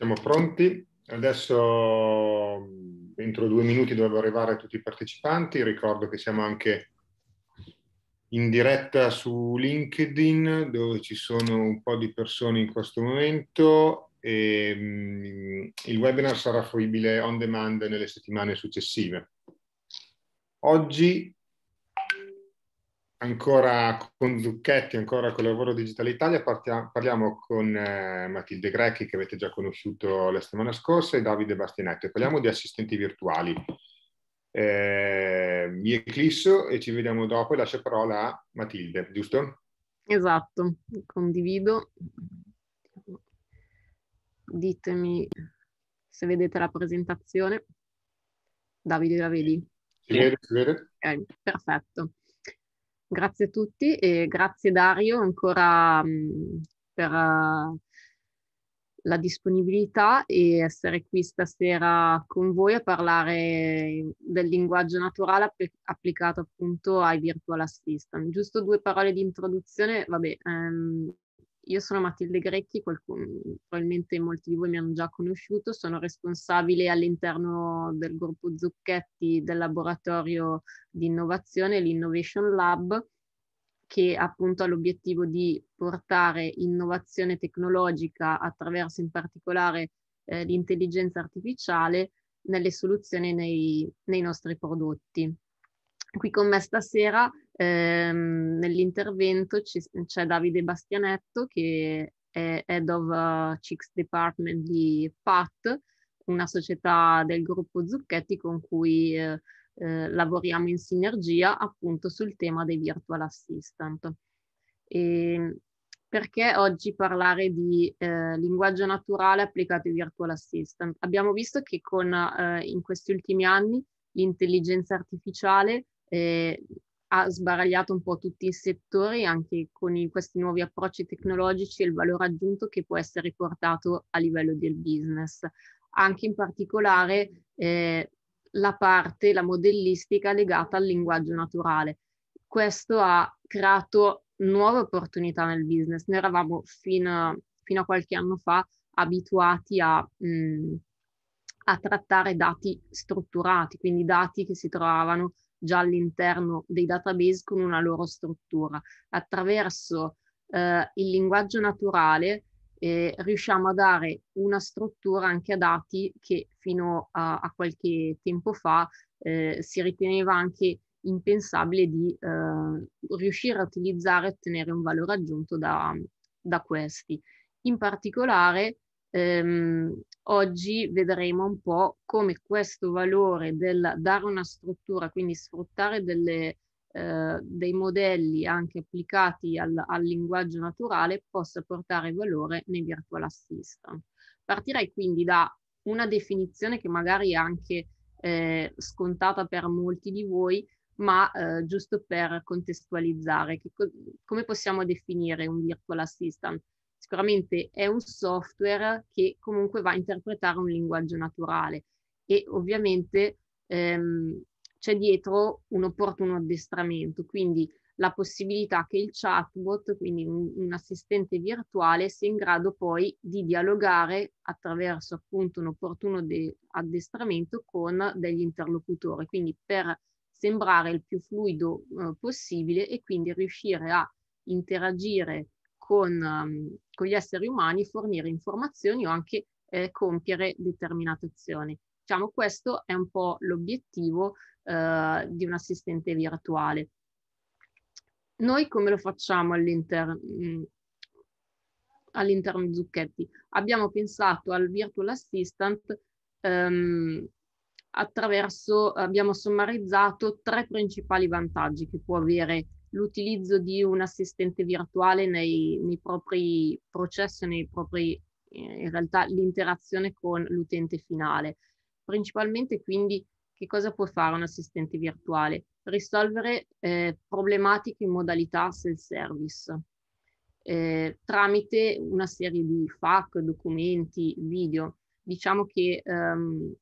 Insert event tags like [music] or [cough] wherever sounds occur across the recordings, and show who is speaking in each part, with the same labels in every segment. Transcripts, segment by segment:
Speaker 1: Siamo pronti. Adesso entro due minuti dovrebbero arrivare tutti i partecipanti. Ricordo che siamo anche in diretta su LinkedIn dove ci sono un po' di persone in questo momento e um, il webinar sarà fruibile on demand nelle settimane successive. Oggi Ancora con Zucchetti, ancora con il lavoro Digitale Italia, partia, parliamo con eh, Matilde Grecchi che avete già conosciuto la settimana scorsa e Davide Bastianetto. Parliamo di assistenti virtuali. Eh, mi eclisso e ci vediamo dopo e lascio parola a Matilde, giusto?
Speaker 2: Esatto, condivido. Ditemi se vedete la presentazione. Davide, la vedi? Si vede, si vede. Okay, perfetto. Grazie a tutti e grazie Dario ancora mh, per uh, la disponibilità e essere qui stasera con voi a parlare del linguaggio naturale app- applicato appunto ai virtual assistant. Giusto due parole di introduzione, vabbè, um, io sono Matilde Grecchi, qualcuno, probabilmente molti di voi mi hanno già conosciuto, sono responsabile all'interno del gruppo Zucchetti del laboratorio di innovazione, l'Innovation Lab, che appunto ha l'obiettivo di portare innovazione tecnologica attraverso in particolare eh, l'intelligenza artificiale nelle soluzioni nei, nei nostri prodotti. Qui con me stasera Ehm, nell'intervento ci, c'è Davide Bastianetto che è Head of uh, Chicks Department di PAT, una società del gruppo Zucchetti con cui eh, eh, lavoriamo in sinergia appunto sul tema dei virtual assistant. E ehm, perché oggi parlare di eh, linguaggio naturale applicato ai virtual assistant? Abbiamo visto che con, eh, in questi ultimi anni l'intelligenza artificiale eh, ha sbaragliato un po' tutti i settori anche con i, questi nuovi approcci tecnologici e il valore aggiunto che può essere portato a livello del business. Anche in particolare eh, la parte, la modellistica legata al linguaggio naturale. Questo ha creato nuove opportunità nel business. Noi eravamo fino, fino a qualche anno fa abituati a... Mh, mm, a trattare dati strutturati, quindi dati che si trovavano già all'interno dei database con una loro struttura. Attraverso eh, il linguaggio naturale eh, riusciamo a dare una struttura anche a dati che fino a, a qualche tempo fa eh, si riteneva anche impensabile di eh, riuscire a utilizzare e ottenere un valore aggiunto da, da questi. In particolare ehm, oggi vedremo un po' come questo valore del dare una struttura, quindi sfruttare delle, eh, dei modelli anche applicati al, al, linguaggio naturale, possa portare valore nei virtual assistant. Partirei quindi da una definizione che magari è anche eh, scontata per molti di voi, ma eh, giusto per contestualizzare, co come possiamo definire un virtual assistant? sicuramente è un software che comunque va a interpretare un linguaggio naturale e ovviamente ehm, c'è dietro un opportuno addestramento, quindi la possibilità che il chatbot, quindi un, un, assistente virtuale, sia in grado poi di dialogare attraverso appunto un opportuno de- addestramento con degli interlocutori, quindi per sembrare il più fluido eh, possibile e quindi riuscire a interagire con, ehm, con gli esseri umani, fornire informazioni o anche eh, compiere determinate azioni. Diciamo, questo è un po' l'obiettivo eh, di un assistente virtuale. Noi come lo facciamo all'interno mm, all'interno di Zucchetti? Abbiamo pensato al virtual assistant ehm, attraverso, abbiamo sommarizzato tre principali vantaggi che può avere l'utilizzo di un assistente virtuale nei, nei propri processi, nei propri, eh, in realtà l'interazione con l'utente finale. Principalmente quindi che cosa può fare un assistente virtuale? Risolvere eh, problematiche in modalità self-service eh, tramite una serie di FAQ, documenti, video. Diciamo che ehm,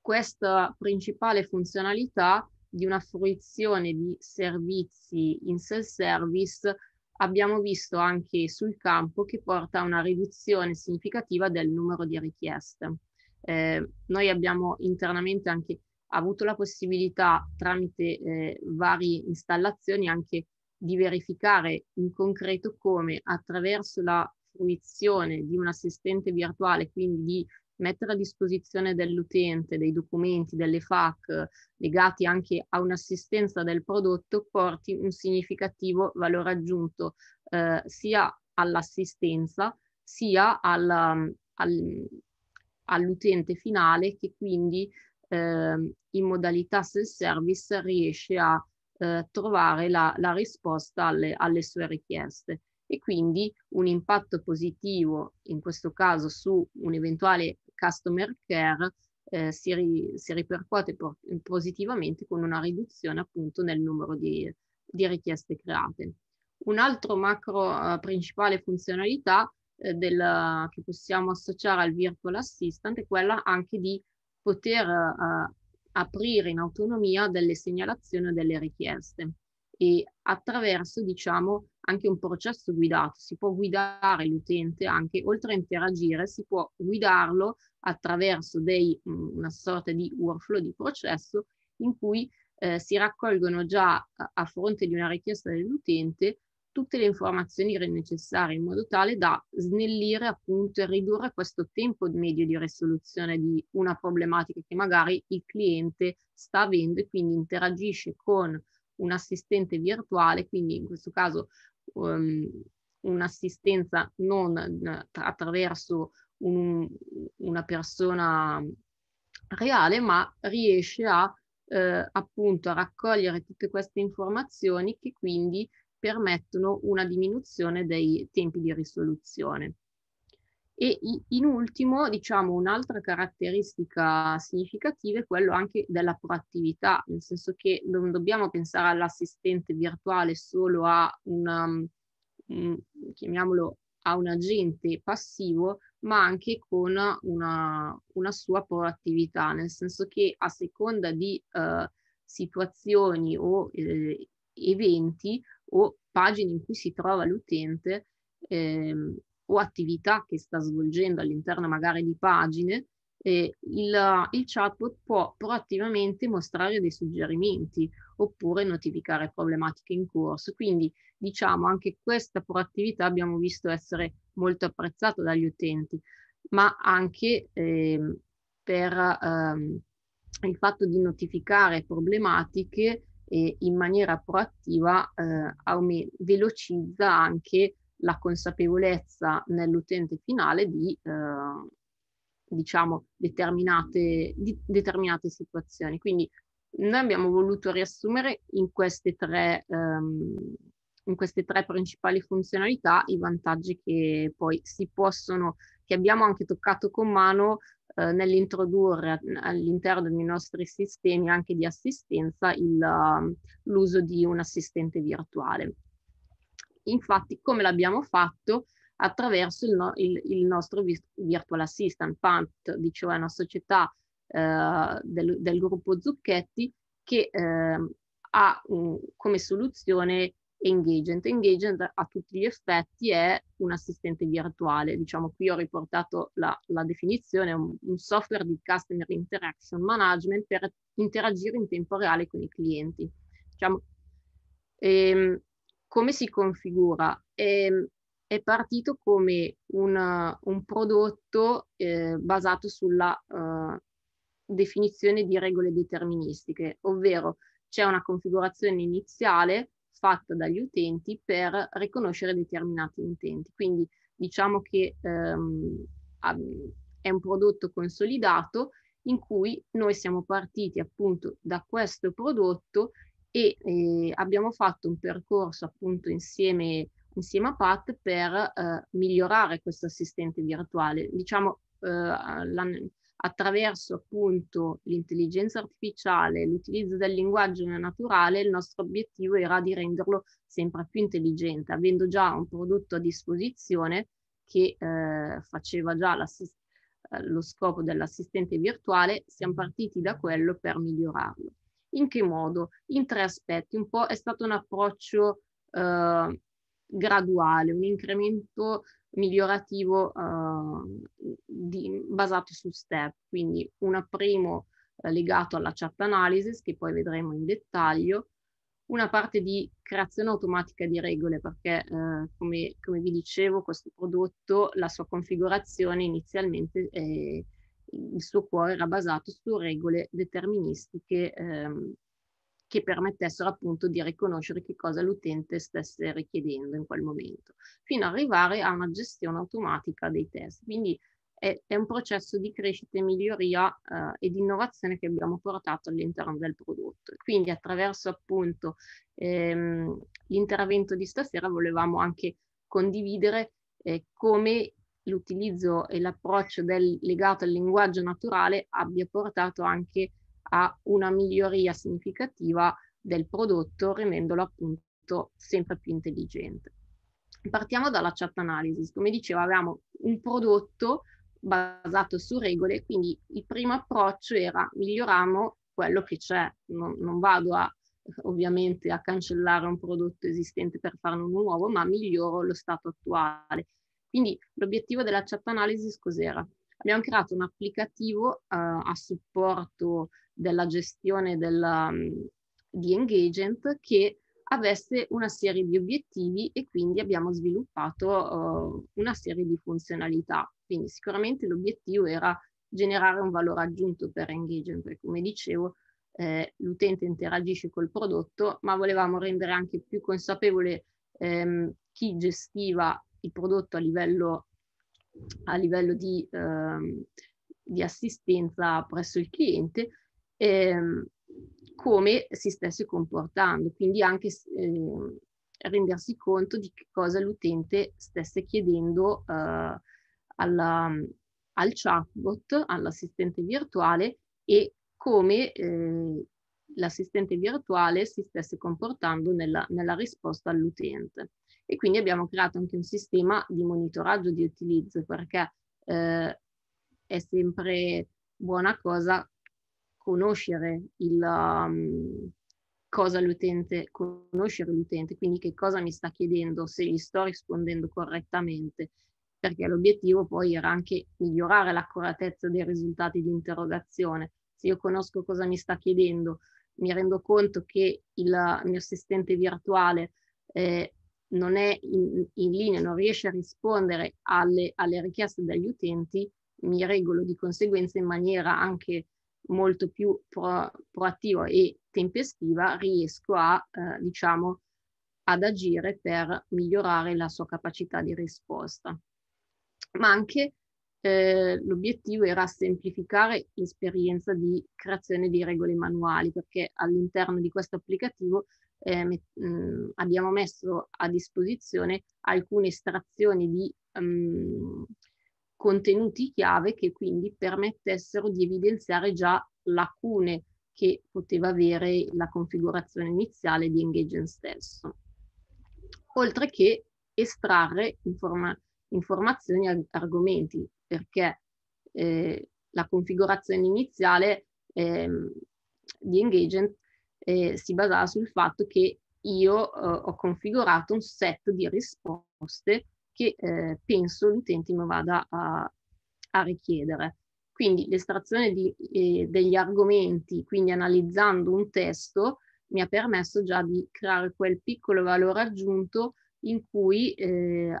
Speaker 2: questa principale funzionalità di una fruizione di servizi in self-service abbiamo visto anche sul campo che porta a una riduzione significativa del numero di richieste. Eh, noi abbiamo internamente anche avuto la possibilità tramite eh, varie installazioni anche di verificare in concreto come attraverso la fruizione di un assistente virtuale, quindi di mettere a disposizione dell'utente dei documenti, delle FAC legati anche a un'assistenza del prodotto porti un significativo valore aggiunto eh, sia all'assistenza sia al, mm, al, all'utente finale che quindi eh, in modalità self-service riesce a eh, trovare la, la risposta alle, alle sue richieste e quindi un impatto positivo in questo caso su un eventuale customer care eh, si, ri, si, ripercuote por- positivamente con una riduzione appunto nel numero di, di richieste create. Un altro macro eh, principale funzionalità eh, del, che possiamo associare al virtual assistant è quella anche di poter eh, aprire in autonomia delle segnalazioni o delle richieste e attraverso diciamo anche un processo guidato, si può guidare l'utente anche oltre a interagire, si può guidarlo attraverso dei, mm, una sorta di workflow di processo in cui eh, si raccolgono già a fronte di una richiesta dell'utente tutte le informazioni necessarie in modo tale da snellire appunto e ridurre questo tempo medio di risoluzione di una problematica che magari il cliente sta avendo e quindi interagisce con un assistente virtuale, quindi in questo caso um, un'assistenza non eh, attraverso un, una persona reale, ma riesce a eh, appunto a raccogliere tutte queste informazioni che quindi permettono una diminuzione dei tempi di risoluzione. E in ultimo, diciamo, un'altra caratteristica significativa è quello anche della proattività, nel senso che non dobbiamo pensare all'assistente virtuale solo a un, um, mm, chiamiamolo, a un agente passivo, ma anche con una, una, sua proattività, nel senso che a seconda di uh, situazioni o eh, eventi o pagine in cui si trova l'utente, eh, o attività che sta svolgendo all'interno magari di pagine, eh, il, il, chatbot può proattivamente mostrare dei suggerimenti oppure notificare problematiche in corso. Quindi diciamo anche questa proattività abbiamo visto essere molto apprezzata dagli utenti, ma anche eh, per ehm, il fatto di notificare problematiche eh, in maniera proattiva eh, velocizza anche la consapevolezza nell'utente finale di eh, diciamo determinate, di determinate situazioni. Quindi noi abbiamo voluto riassumere in queste tre, um, in queste tre principali funzionalità i vantaggi che poi si possono, che abbiamo anche toccato con mano eh, nell'introdurre all'interno dei nostri sistemi anche di assistenza il, ehm, l'uso di un assistente virtuale. Infatti, come l'abbiamo fatto? Attraverso il, no, il, il nostro Virtual Assistant, PANT, cioè una società eh, del, del, gruppo Zucchetti, che eh, ha um, come soluzione Engagement. Engagement a tutti gli effetti è un assistente virtuale, diciamo qui ho riportato la, la definizione, un, un, software di Customer Interaction Management per interagire in tempo reale con i clienti. Diciamo, e, ehm, come si configura? È, ehm, è partito come una, un prodotto eh, basato sulla uh, definizione di regole deterministiche, ovvero c'è una configurazione iniziale fatta dagli utenti per riconoscere determinati intenti. Quindi diciamo che ehm, è un prodotto consolidato in cui noi siamo partiti appunto da questo prodotto e eh, abbiamo fatto un percorso appunto insieme, insieme a Pat per eh, migliorare questo assistente virtuale. Diciamo eh, attraverso appunto l'intelligenza artificiale, l'utilizzo del linguaggio naturale, il nostro obiettivo era di renderlo sempre più intelligente, avendo già un prodotto a disposizione che eh, faceva già eh, lo scopo dell'assistente virtuale, siamo mm-hmm. partiti da quello per migliorarlo. In che modo? In tre aspetti. Un po' è stato un approccio eh, graduale, un incremento migliorativo eh, di, basato su step, quindi un primo eh, legato alla chat analysis che poi vedremo in dettaglio, una parte di creazione automatica di regole perché eh, come, come, vi dicevo questo prodotto, la sua configurazione inizialmente è il suo cuore era basato su regole deterministiche ehm, che permettessero appunto di riconoscere che cosa l'utente stesse richiedendo in quel momento, fino ad arrivare a una gestione automatica dei test. Quindi è, è un processo di crescita e miglioria eh, e di innovazione che abbiamo portato all'interno del prodotto. Quindi attraverso appunto ehm, l'intervento di stasera volevamo anche condividere eh, come l'utilizzo e l'approccio del, legato al linguaggio naturale abbia portato anche a una miglioria significativa del prodotto, rendendolo appunto sempre più intelligente. Partiamo dalla chat analysis. Come dicevo, avevamo un prodotto basato su regole, quindi il primo approccio era miglioriamo quello che c'è, non, non vado a ovviamente a cancellare un prodotto esistente per farne un nuovo, ma miglioro lo stato attuale. Quindi l'obiettivo della chat analysis cos'era? Abbiamo creato un applicativo eh, a supporto della gestione della, mm, di Engagement che avesse una serie di obiettivi e quindi abbiamo sviluppato eh, una serie di funzionalità. Quindi sicuramente l'obiettivo era generare un valore aggiunto per Engagement, perché come dicevo eh, l'utente interagisce col prodotto, ma volevamo rendere anche più consapevole ehm, chi gestiva il prodotto a livello, a livello di, eh, di, assistenza presso il cliente, eh, come si stesse comportando, quindi anche eh, rendersi conto di che cosa l'utente stesse chiedendo eh, alla, al chatbot, all'assistente virtuale e come eh, l'assistente virtuale si stesse comportando nella, nella risposta all'utente e quindi abbiamo creato anche un sistema di monitoraggio di utilizzo perché eh, è sempre buona cosa conoscere il, um, cosa l'utente, conoscere l'utente, quindi che cosa mi sta chiedendo, se gli sto rispondendo correttamente, perché l'obiettivo poi era anche migliorare l'accuratezza dei risultati di interrogazione. Se io conosco cosa mi sta chiedendo, mi rendo conto che il mio assistente virtuale eh, non è in, in linea, non riesce a rispondere alle, alle, richieste degli utenti, mi regolo di conseguenza in maniera anche molto più pro, proattiva e tempestiva, riesco a, eh, diciamo, ad agire per migliorare la sua capacità di risposta. Ma anche eh, l'obiettivo era semplificare l'esperienza di creazione di regole manuali, perché all'interno di questo applicativo eh, mh, mm, abbiamo messo a disposizione alcune estrazioni di um, contenuti chiave che quindi permettessero di evidenziare già lacune che poteva avere la configurazione iniziale di Engagement stesso, oltre che estrarre informa informazioni e argomenti, perché eh, la configurazione iniziale eh, di Engagement eh, si basava sul fatto che io eh, ho configurato un set di risposte che eh, penso l'utente mi vada a, a richiedere. Quindi l'estrazione di, eh, degli argomenti, quindi analizzando un testo, mi ha permesso già di creare quel piccolo valore aggiunto in cui eh,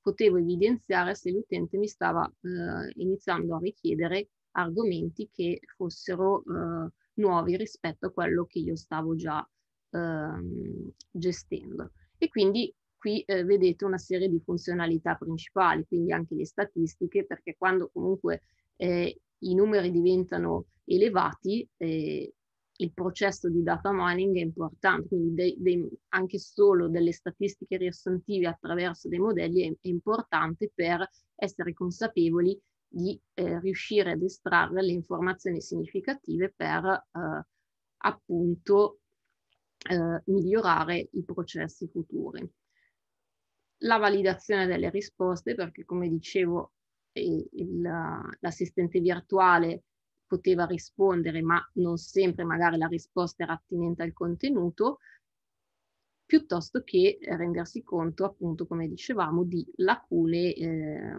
Speaker 2: potevo evidenziare se l'utente mi stava eh, iniziando a richiedere argomenti che fossero eh, nuovi rispetto a quello che io stavo già ehm, gestendo. E quindi qui eh, vedete una serie di funzionalità principali, quindi anche le statistiche, perché quando comunque eh, i numeri diventano elevati, eh, il processo di data mining è importante, quindi dei, dei, anche solo delle statistiche riassuntive attraverso dei modelli è, è importante per essere consapevoli di eh, riuscire ad estrarre le informazioni significative per eh, appunto eh, migliorare i processi futuri. La validazione delle risposte, perché come dicevo l'assistente virtuale poteva rispondere, ma non sempre magari la risposta era attinente al contenuto, piuttosto che rendersi conto, appunto, come dicevamo, di lacune eh,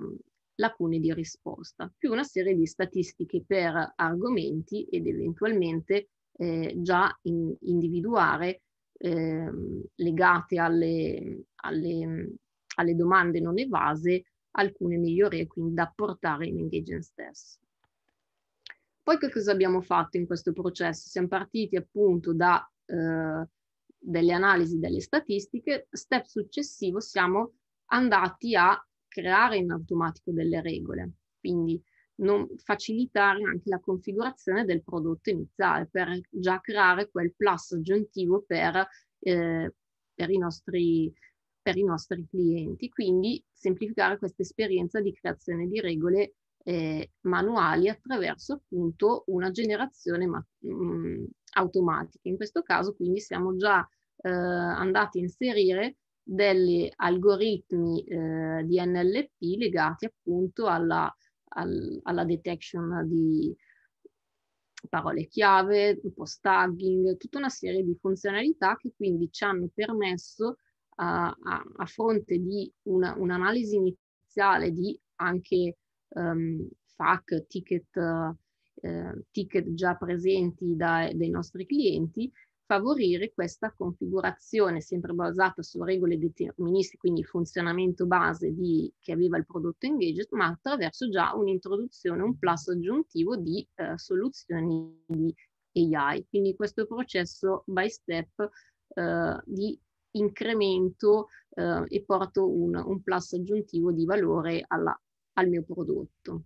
Speaker 2: lacune di risposta, più una serie di statistiche per argomenti ed eventualmente eh, già in, individuare eh, legate alle, alle, alle, domande non evase alcune migliorie quindi da portare in engagement stesso. Poi che cosa abbiamo fatto in questo processo? Siamo partiti appunto da eh, delle analisi, delle statistiche, step successivo siamo andati a creare in automatico delle regole, quindi non facilitare anche la configurazione del prodotto iniziale per già creare quel plus aggiuntivo per, eh, per, i, nostri, per i, nostri, clienti, quindi semplificare questa esperienza di creazione di regole eh, manuali attraverso appunto una generazione ma- mh, mm, automatica. In questo caso quindi siamo già eh, andati a inserire degli algoritmi eh, di NLP legati appunto alla, al, alla detection di parole chiave, post tagging, tutta una serie di funzionalità che quindi ci hanno permesso a, a, a fronte di una, un'analisi iniziale di anche um, FAC, ticket, eh, ticket già presenti da, dai nostri clienti, favorire questa configurazione sempre basata su regole deterministiche, quindi funzionamento base di, che aveva il prodotto engaged, ma attraverso già un'introduzione, un plus aggiuntivo di eh, soluzioni di AI. Quindi questo processo by step eh, di incremento eh, e porto un, un plus aggiuntivo di valore alla, al mio prodotto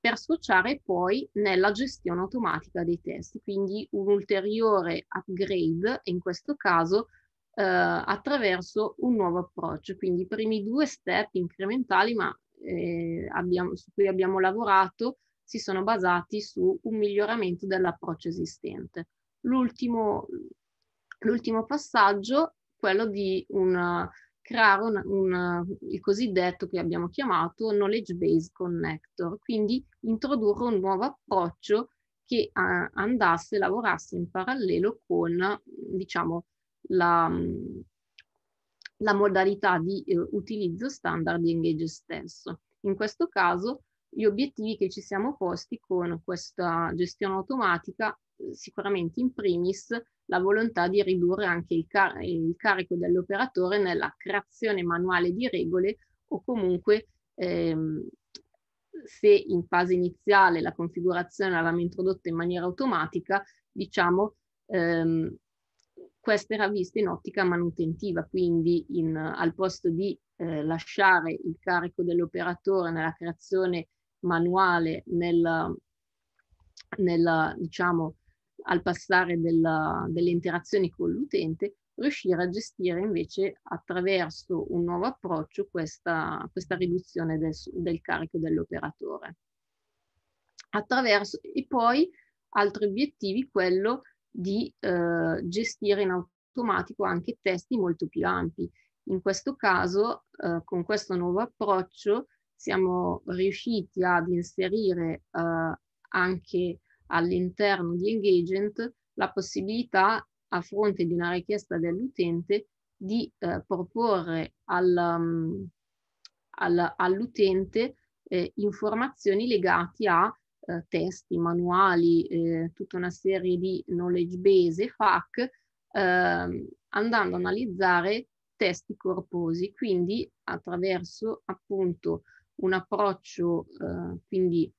Speaker 2: per sfociare poi nella gestione automatica dei test, quindi un ulteriore upgrade, in questo caso eh, attraverso un nuovo approccio. Quindi i primi due step incrementali, ma eh, abbiamo, su cui abbiamo lavorato, si sono basati su un miglioramento dell'approccio esistente. L'ultimo, passaggio, quello di una, creare un, un, il cosiddetto che abbiamo chiamato knowledge Base connector, quindi introdurre un nuovo approccio che uh, andasse, lavorasse in parallelo con diciamo, la, la modalità di uh, utilizzo standard di Engage stesso. In questo caso gli obiettivi che ci siamo posti con questa gestione automatica, eh, sicuramente in primis la volontà di ridurre anche il, car- il carico dell'operatore nella creazione manuale di regole o comunque ehm, se in fase iniziale la configurazione l'avevamo introdotta in maniera automatica, diciamo ehm, questa era vista in ottica manutentiva, quindi in, al posto di eh, lasciare il carico dell'operatore nella creazione manuale nel, nel diciamo, al passare della, delle interazioni con l'utente, riuscire a gestire invece attraverso un nuovo approccio questa, questa riduzione del, del carico dell'operatore. e poi altri obiettivi, quello di eh, gestire in automatico anche testi molto più ampi. In questo caso, eh, con questo nuovo approccio, siamo riusciti ad inserire eh, anche all'interno di Engagement la possibilità, a fronte di una richiesta dell'utente, di eh, proporre al, um, al, all'utente eh, informazioni legate a eh, testi, manuali, eh, tutta una serie di knowledge base, FAC, ehm, andando ad analizzare testi corposi, quindi attraverso appunto un approccio eh, quindi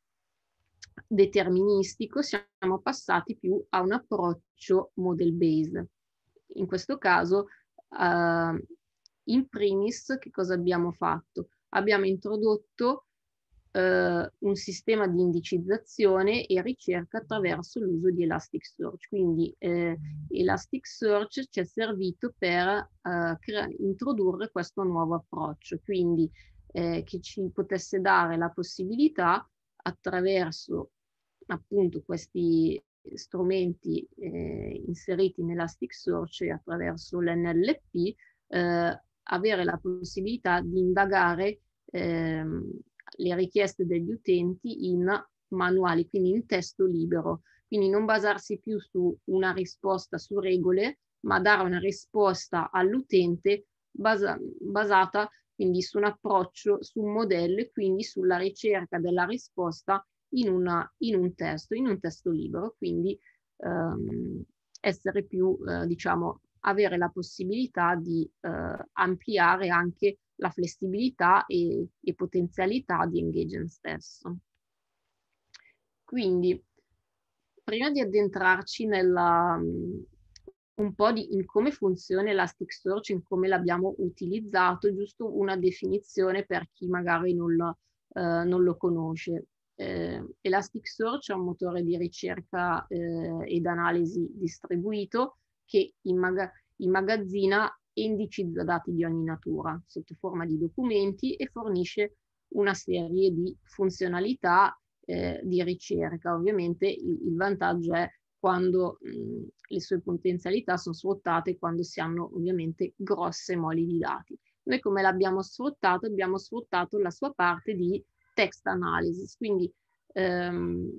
Speaker 2: deterministico, siamo passati più a un approccio model based. In questo caso, eh, in primis, che cosa abbiamo fatto? Abbiamo introdotto eh, un sistema di indicizzazione e ricerca attraverso l'uso di Elasticsearch. Quindi eh, Elasticsearch ci è servito per eh, introdurre questo nuovo approccio. Quindi eh, che ci potesse dare la possibilità attraverso appunto questi strumenti eh, inseriti in Elasticsearch e attraverso l'NLP eh, avere la possibilità di indagare ehm, le richieste degli utenti in manuali, quindi in testo libero. Quindi non basarsi più su una risposta su regole, ma dare una risposta all'utente basa- basata quindi su un approccio, su un modello e quindi sulla ricerca della risposta in, una, in un testo, in un testo libero, quindi ehm, essere più, eh, diciamo, avere la possibilità di eh, ampliare anche la flessibilità e, e potenzialità di Engagement stesso. Quindi, prima di addentrarci nella, un po' di in come funziona Elasticsearch, in come l'abbiamo utilizzato, giusto una definizione per chi magari non, lo, eh, non lo conosce. Eh, Elasticsearch è un motore di ricerca eh, ed analisi distribuito che immag- immagazzina e indicizza dati di ogni natura sotto forma di documenti e fornisce una serie di funzionalità eh, di ricerca. Ovviamente il, il vantaggio è quando mh, mhmm, le sue potenzialità sono sfruttate quando si hanno ovviamente grosse moli di dati. Noi come l'abbiamo sfruttato? Abbiamo sfruttato la sua parte di text analysis, quindi ehm,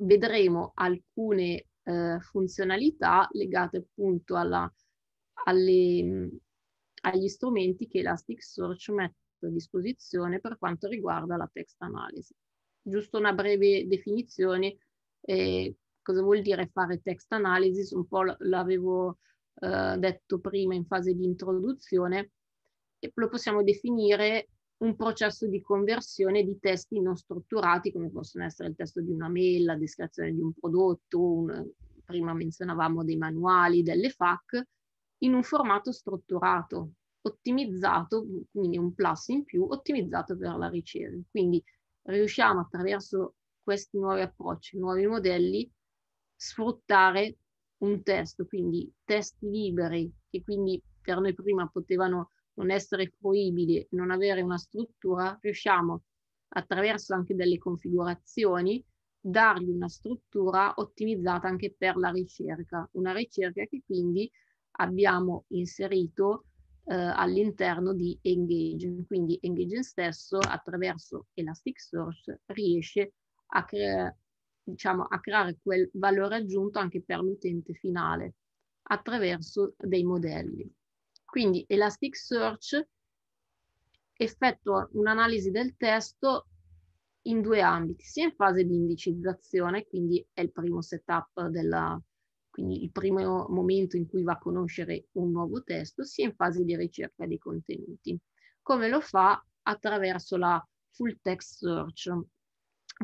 Speaker 2: vedremo alcune eh, funzionalità legate appunto alla, alle, mhmm, agli strumenti che Elasticsearch mette a disposizione per quanto riguarda la text analysis. Giusto una breve definizione, eh, cosa vuol dire fare text analysis, un po' l'avevo eh, detto prima in fase di introduzione, e lo possiamo definire un processo di conversione di testi non strutturati come possono essere il testo di una mail, la descrizione di un prodotto, un, prima menzionavamo dei manuali, delle FAC, in un formato strutturato, ottimizzato, quindi un plus in più, ottimizzato per la ricerca. Quindi riusciamo attraverso questi nuovi approcci, nuovi modelli, sfruttare un testo, quindi testi liberi, che quindi per noi prima potevano non essere fruibili, non avere una struttura, riusciamo attraverso anche delle configurazioni dargli una struttura ottimizzata anche per la ricerca, una ricerca che quindi abbiamo inserito eh, all'interno di Engage, quindi Engage stesso attraverso Elasticsearch riesce a, cre- diciamo, a creare quel valore aggiunto anche per l'utente finale attraverso dei modelli. Quindi Elasticsearch effettua un'analisi del testo in due ambiti, sia in fase di indicizzazione, quindi è il primo setup della, quindi il primo momento in cui va a conoscere un nuovo testo, sia in fase di ricerca dei contenuti. Come lo fa? Attraverso la full text search.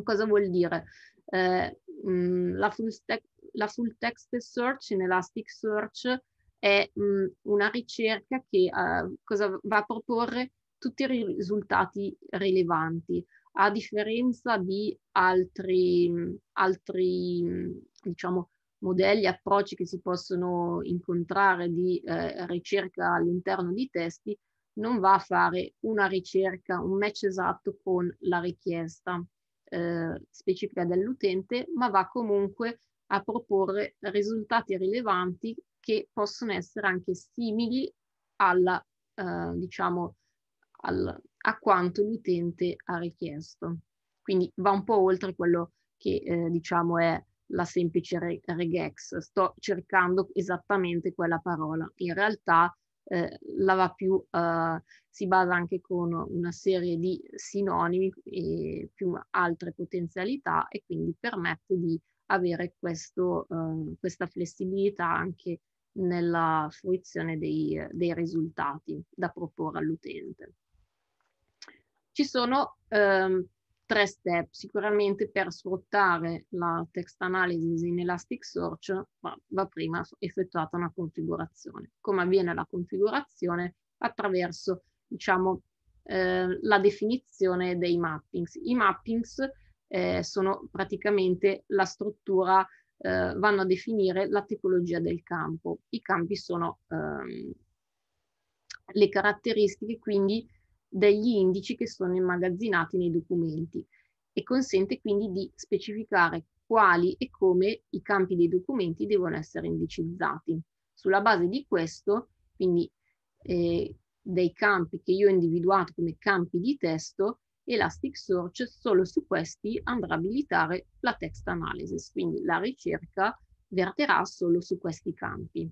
Speaker 2: Cosa vuol dire? eh, mh, mm, la, full stack, la, full text search in Elasticsearch è mh, mm, una ricerca che uh, va a proporre tutti i risultati rilevanti, a differenza di altri, altri mm, diciamo, modelli, approcci che si possono incontrare di eh, ricerca all'interno di testi, non va a fare una ricerca, un match esatto con la richiesta eh, specifica dell'utente, ma va comunque a proporre risultati rilevanti che possono essere anche simili alla, eh, diciamo, al, a quanto l'utente ha richiesto. Quindi va un po' oltre quello che eh, diciamo è la semplice regex, sto cercando esattamente quella parola. In realtà eh, la va più eh, si basa anche con una serie di sinonimi e più altre potenzialità e quindi permette di avere questo, eh, questa flessibilità anche nella fruizione dei, dei risultati da proporre all'utente. Ci sono ehm, tre step sicuramente per sfruttare la text analysis in Elasticsearch va, va prima effettuata una configurazione. Come avviene la configurazione? Attraverso diciamo, eh, la definizione dei mappings. I mappings eh, sono praticamente la struttura, eh, vanno a definire la tipologia del campo. I campi sono ehm, le caratteristiche, quindi degli indici che sono immagazzinati nei documenti e consente quindi di specificare quali e come i campi dei documenti devono essere indicizzati. Sulla base di questo, quindi eh, dei campi che io ho individuato come campi di testo, Elasticsearch solo su questi andrà a abilitare la text analysis, quindi la ricerca verterà solo su questi campi.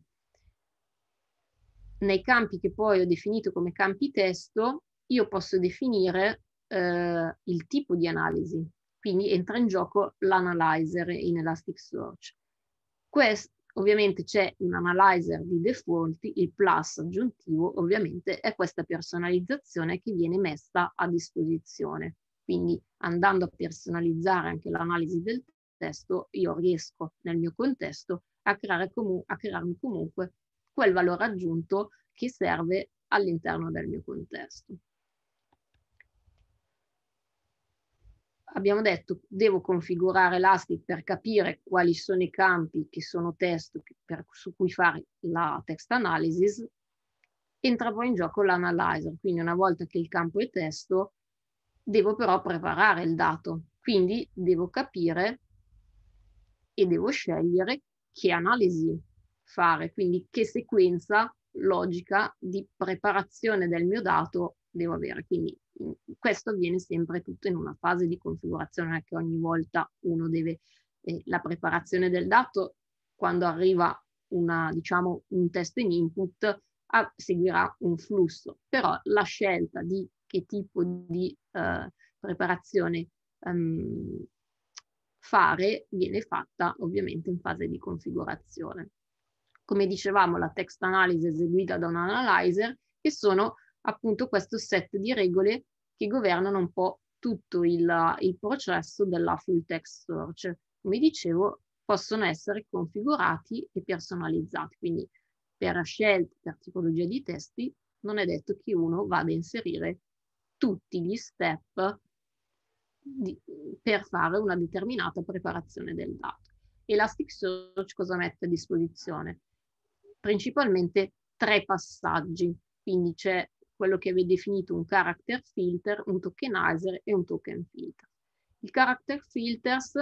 Speaker 2: Nei campi che poi ho definito come campi testo, io posso definire eh, il tipo di analisi, quindi entra in gioco l'analyzer in Elasticsearch. Questo, ovviamente c'è un analyzer di default, il plus aggiuntivo ovviamente è questa personalizzazione che viene messa a disposizione. Quindi andando a personalizzare anche l'analisi del testo, io riesco nel mio contesto a, creare comu- a crearmi comunque quel valore aggiunto che serve all'interno del mio contesto. abbiamo detto devo configurare Elastic per capire quali sono i campi che sono test per, su cui fare la text analysis, entra poi in gioco l'analyzer, quindi una volta che il campo è testo devo però preparare il dato, quindi devo capire e devo scegliere che analisi fare, quindi che sequenza logica di preparazione del mio dato devo avere, quindi Mhmm, questo avviene sempre tutto in una fase di configurazione che ogni volta uno deve, eh, la preparazione del dato, quando arriva una, diciamo, un test in input, a, seguirà un flusso, però la scelta di che tipo di eh, preparazione um, fare viene fatta ovviamente in fase di configurazione. Come dicevamo, la text analysis è eseguita da un analyzer, che sono appunto questo set di regole che governano un po' tutto il, il processo della full text search. Come dicevo, possono essere configurati e personalizzati, quindi per scelta, per tipologia di testi, non è detto che uno vada a inserire tutti gli step di, per fare una determinata preparazione del dato. Elasticsearch cosa mette a disposizione? Principalmente tre passaggi, quindi c'è quello che aveva definito un character filter, un tokenizer e un token filter. Il character filters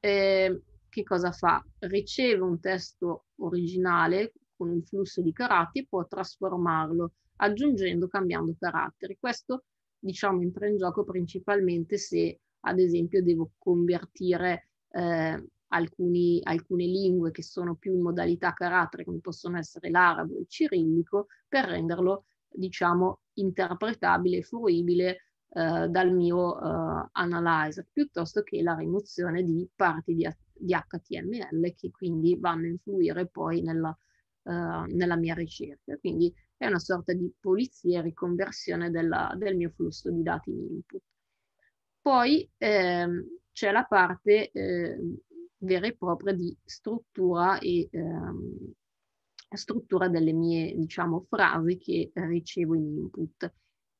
Speaker 2: eh, che cosa fa? Riceve un testo originale con un flusso di caratteri e può trasformarlo aggiungendo, cambiando caratteri. Questo diciamo entra in gioco principalmente se ad esempio devo convertire eh, alcuni, alcune lingue che sono più in modalità carattere come possono essere l'arabo e il cirillico per renderlo diciamo, interpretabile e fruibile eh, dal mio eh, analyzer, piuttosto che la rimozione di parti di, di HTML che quindi vanno a influire poi nella, eh, nella, mia ricerca. Quindi è una sorta di pulizia e riconversione della, del mio flusso di dati in input. Poi ehm, c'è la parte ehm, vera e propria di struttura e ehm, struttura delle mie, diciamo, frasi che eh, ricevo in input.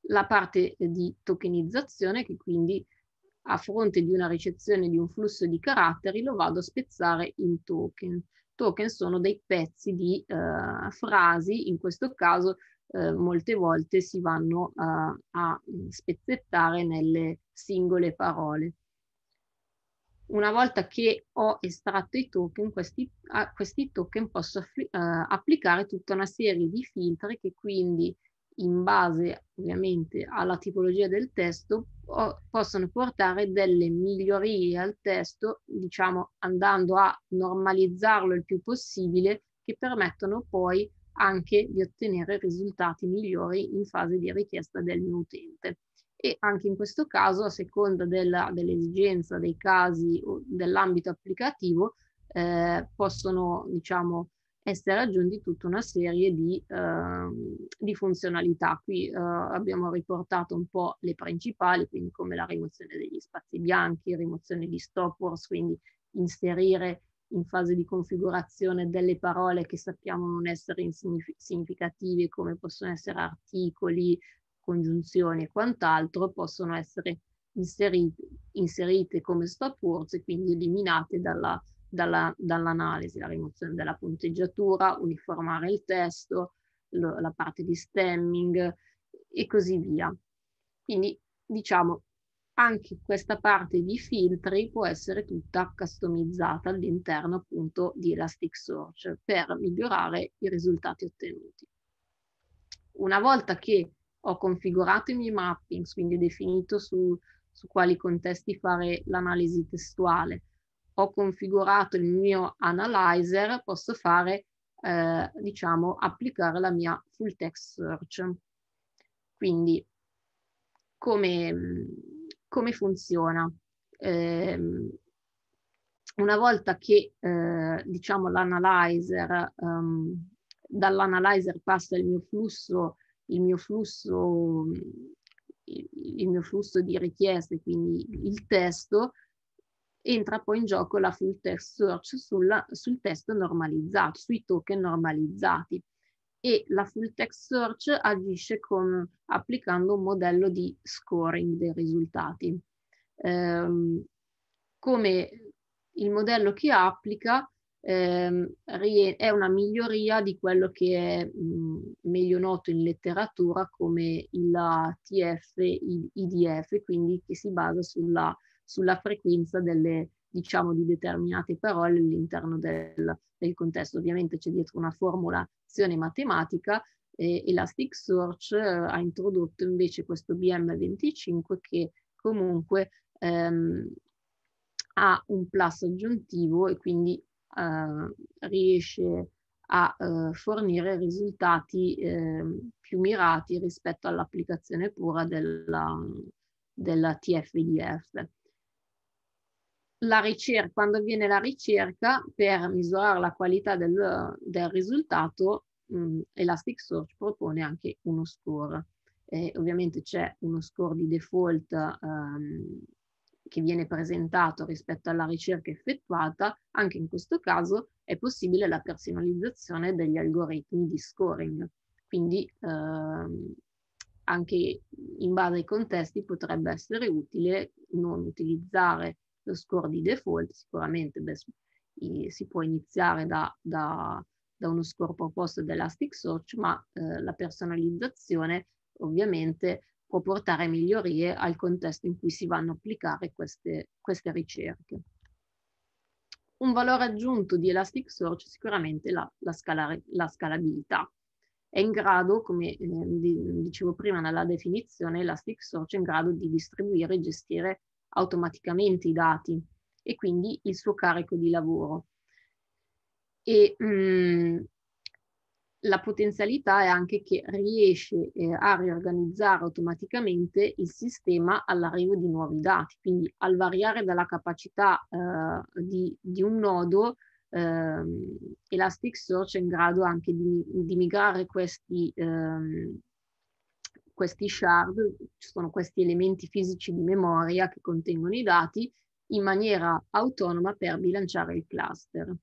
Speaker 2: La parte eh, di tokenizzazione che quindi a fronte di una ricezione di un flusso di caratteri lo vado a spezzare in token. Token sono dei pezzi di eh, frasi, in questo caso eh, molte volte si vanno eh, a mm, spezzettare nelle singole parole. Una volta che ho estratto i token, questi, a questi token posso uh, applicare tutta una serie di filtri che quindi in base ovviamente alla tipologia del testo o, possono portare delle migliorie al testo, diciamo andando a normalizzarlo il più possibile, che permettono poi anche di ottenere risultati migliori in fase di richiesta del mio utente e anche in questo caso, a seconda della, dell'esigenza dei casi o dell'ambito applicativo, eh, possono diciamo, essere aggiunti tutta una serie di, eh, di funzionalità. Qui eh, abbiamo riportato un po' le principali, quindi come la rimozione degli spazi bianchi, rimozione di stop words, quindi inserire in fase di configurazione delle parole che sappiamo non essere significative come possono essere articoli, congiunzioni e quant'altro possono essere inserite, inserite come stop words e quindi eliminate dalla, dalla, dall'analisi, la rimozione della punteggiatura, uniformare il testo, lo, la parte di stemming e così via. Quindi diciamo anche questa parte di filtri può essere tutta customizzata all'interno appunto di Elasticsearch per migliorare i risultati ottenuti. Una volta che ho configurato i miei mappings, quindi ho definito su, su quali contesti fare l'analisi testuale, ho configurato il mio analyzer, posso fare, eh, diciamo, applicare la mia full text search. Quindi, come, come funziona? Eh, una volta che, eh, diciamo, l'analyzer, um, dall'analyzer passa il mio flusso il mio flusso, il mio flusso di richieste, quindi il testo, entra poi in gioco la full text search sulla, sul testo normalizzato, sui token normalizzati e la full text search agisce con, applicando un modello di scoring dei risultati. Um, come il modello che applica Ehm, è una miglioria di quello che è mhmm, meglio noto in letteratura come il TF, IDF, quindi che si basa sulla, sulla frequenza delle, diciamo, di determinate parole all'interno del, del contesto. Ovviamente c'è dietro una formulazione matematica, eh, Elasticsearch eh, ha introdotto invece questo BM25 che comunque ehm, ha un plus aggiuntivo e quindi Ehm, riesce a eh, fornire risultati ehm, più mirati rispetto all'applicazione pura della, della TFDF. Ricerca, quando avviene la ricerca per misurare la qualità del, del risultato, mh, mm, Elasticsearch propone anche uno score. E ovviamente c'è uno score di default ehm, che viene presentato rispetto alla ricerca effettuata, anche in questo caso è possibile la personalizzazione degli algoritmi di scoring. Quindi ehm, anche in base ai contesti potrebbe essere utile non utilizzare lo score di default, sicuramente beh, si può iniziare da, da, da, uno score proposto da Elasticsearch, ma eh, la personalizzazione ovviamente può portare migliorie al contesto in cui si vanno a applicare queste, queste ricerche. Un valore aggiunto di Elasticsearch è sicuramente la, la, scalare, la scalabilità. È in grado, come eh, dicevo prima nella definizione, Elasticsearch è in grado di distribuire e gestire automaticamente i dati e quindi il suo carico di lavoro. E mh, mm, la potenzialità è anche che riesce eh, a riorganizzare automaticamente il sistema all'arrivo di nuovi dati, quindi al variare dalla capacità eh, di, di, un nodo, eh, Elasticsearch è in grado anche di, di migrare questi, ehm, questi shard, ci sono questi elementi fisici di memoria che contengono i dati, in maniera autonoma per bilanciare il cluster.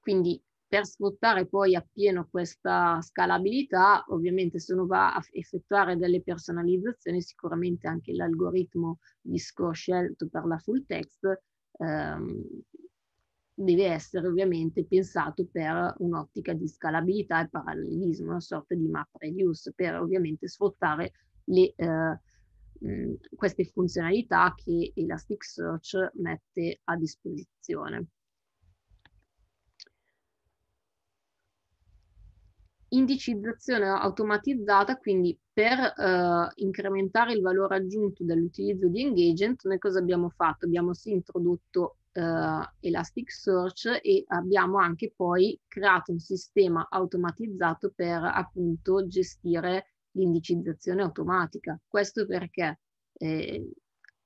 Speaker 2: Quindi per sfruttare poi appieno questa scalabilità, ovviamente se uno va a effettuare delle personalizzazioni, sicuramente anche l'algoritmo di score scelto per la full text ehm, deve essere ovviamente pensato per un'ottica di scalabilità e parallelismo, una sorta di map reduce per ovviamente sfruttare le, eh, mh, queste funzionalità che Elasticsearch mette a disposizione. Indicizzazione automatizzata, quindi per eh, incrementare il valore aggiunto dell'utilizzo di Engagement, noi cosa abbiamo fatto? Abbiamo sì introdotto eh, Elasticsearch e abbiamo anche poi creato un sistema automatizzato per appunto gestire l'indicizzazione automatica. Questo perché eh,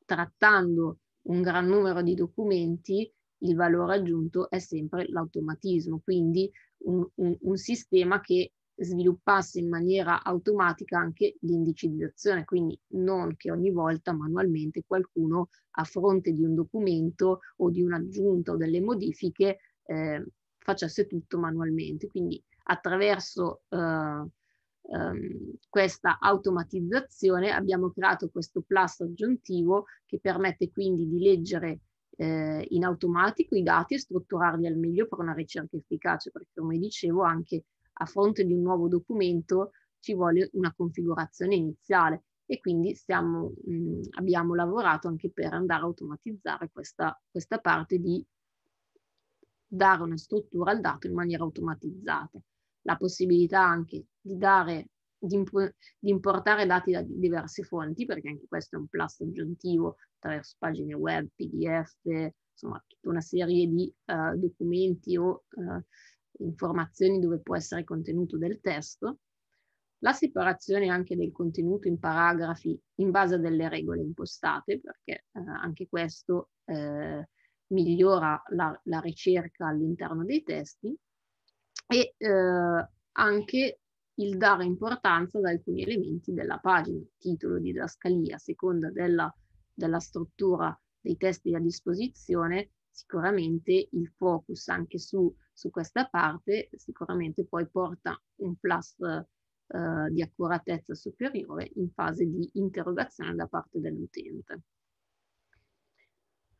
Speaker 2: trattando un gran numero di documenti il valore aggiunto è sempre l'automatismo, quindi un, un, un sistema che sviluppasse in maniera automatica anche l'indicizzazione, quindi non che ogni volta manualmente qualcuno a fronte di un documento o di un'aggiunta o delle modifiche eh, facesse tutto manualmente. Quindi attraverso eh, ehm, questa automatizzazione abbiamo creato questo plus aggiuntivo che permette quindi di leggere eh, in automatico i dati e strutturarli al meglio per una ricerca efficace, perché come dicevo anche a fronte di un nuovo documento ci vuole una configurazione iniziale e quindi stiamo, mh, mm, abbiamo lavorato anche per andare a automatizzare questa, questa parte di dare una struttura al dato in maniera automatizzata. La possibilità anche di dare di, imp- di importare dati da diverse fonti, perché anche questo è un plus aggiuntivo attraverso pagine web, PDF, insomma tutta una serie di uh, documenti o uh, informazioni dove può essere contenuto del testo. La separazione anche del contenuto in paragrafi in base a delle regole impostate, perché uh, anche questo migliora la, la, ricerca all'interno dei testi e anche il dare importanza ad alcuni elementi della pagina, titolo, didascalia, a seconda della, della struttura dei testi a disposizione, sicuramente il focus anche su, su questa parte sicuramente poi porta un plus eh, di accuratezza superiore in fase di interrogazione da parte dell'utente.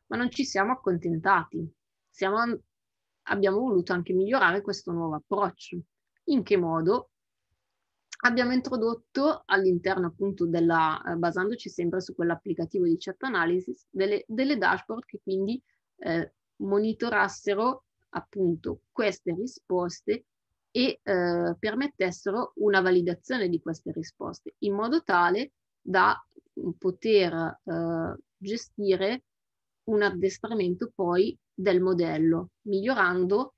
Speaker 2: Ma non ci siamo accontentati, siamo, abbiamo voluto anche migliorare questo nuovo approccio. In che modo? abbiamo introdotto all'interno appunto della, eh, basandoci sempre su quell'applicativo di chat analysis, delle, delle dashboard che quindi eh, monitorassero appunto queste risposte e eh, permettessero una validazione di queste risposte in modo tale da poter eh, gestire un addestramento poi del modello, migliorando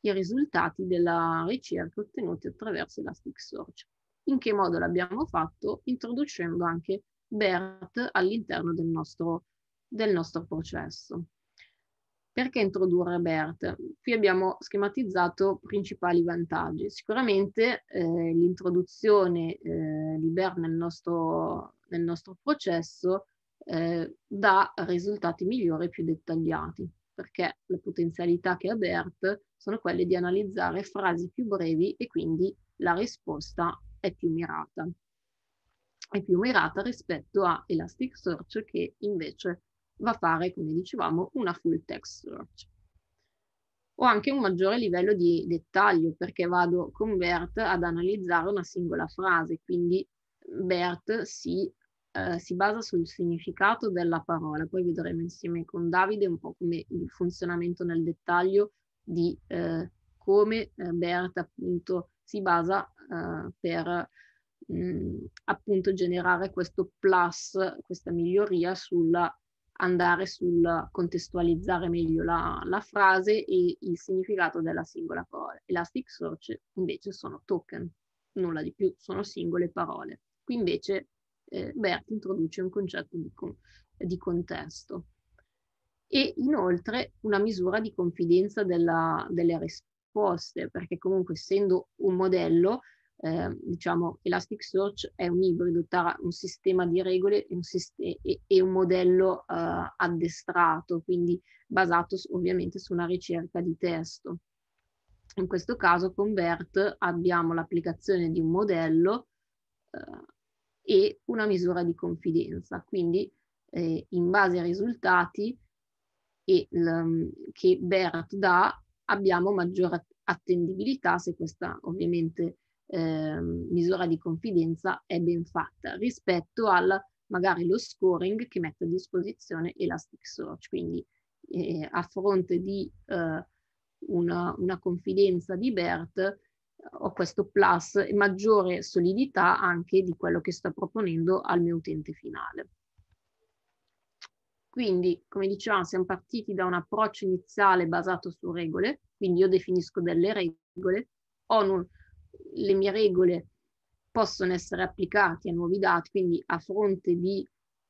Speaker 2: i risultati della ricerca ottenuti attraverso Elasticsearch. In che modo l'abbiamo fatto? Introducendo anche BERT all'interno del nostro, del nostro processo. Perché introdurre BERT? Qui abbiamo schematizzato principali vantaggi. Sicuramente eh, l'introduzione eh, di BERT nel nostro, nel nostro processo eh, dà risultati migliori e più dettagliati, perché le potenzialità che ha BERT sono quelle di analizzare frasi più brevi e quindi la risposta è più mirata. È più mirata rispetto a Elasticsearch che invece va a fare, come dicevamo, una full text search. Ho anche un maggiore livello di dettaglio perché vado con BERT ad analizzare una singola frase, quindi BERT si, eh, si basa sul significato della parola, poi vedremo insieme con Davide un po' come il funzionamento nel dettaglio di eh, come eh, BERT appunto si basa eh, per mh, appunto generare questo plus, questa miglioria sulla andare sul contestualizzare meglio la, la, frase e il significato della singola parola. Elasticsearch invece sono token, nulla di più, sono singole parole. Qui invece eh, Bert introduce un concetto di, con, di, contesto e inoltre una misura di confidenza della, delle risposte, perché comunque essendo un modello eh, diciamo, Elasticsearch è un ibrido tra un sistema di regole e un, e- e un modello eh, addestrato, quindi basato su, ovviamente su una ricerca di testo. In questo caso con BERT abbiamo l'applicazione di un modello eh, e una misura di confidenza, quindi eh, in base ai risultati e, che BERT dà abbiamo maggiore attendibilità se questa ovviamente eh, misura di confidenza è ben fatta rispetto al magari lo scoring che mette a disposizione Elasticsearch. Quindi eh, a fronte di eh, una, una, confidenza di BERT ho questo plus e maggiore solidità anche di quello che sto proponendo al mio utente finale. Quindi, come dicevamo, siamo partiti da un approccio iniziale basato su regole, quindi io definisco delle regole, ho un, le mie regole possono essere applicate a nuovi dati, quindi a fronte di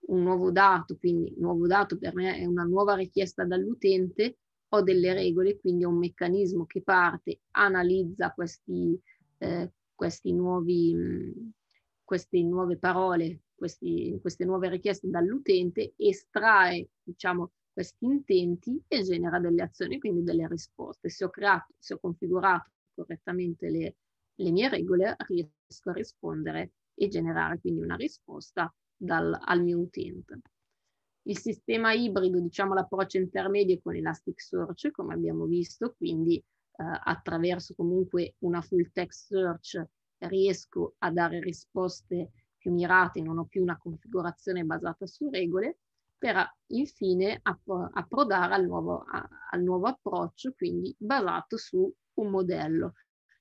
Speaker 2: un nuovo dato, quindi nuovo dato per me è una nuova richiesta dall'utente, ho delle regole, quindi ho un meccanismo che parte, analizza questi, eh, questi nuovi, mm, queste nuove parole, questi, queste nuove richieste dall'utente, estrae diciamo, questi intenti e genera delle azioni, quindi delle risposte. Se ho, creato, se ho configurato correttamente le, le mie regole riesco a rispondere e generare quindi una risposta dal, al mio utente. Il sistema ibrido, diciamo l'approccio intermedio con Elasticsearch, come abbiamo visto, quindi eh, attraverso comunque una full text search riesco a dare risposte più mirate, non ho più una configurazione basata su regole, per infine approdare al nuovo, a, al nuovo approccio, quindi basato su un modello,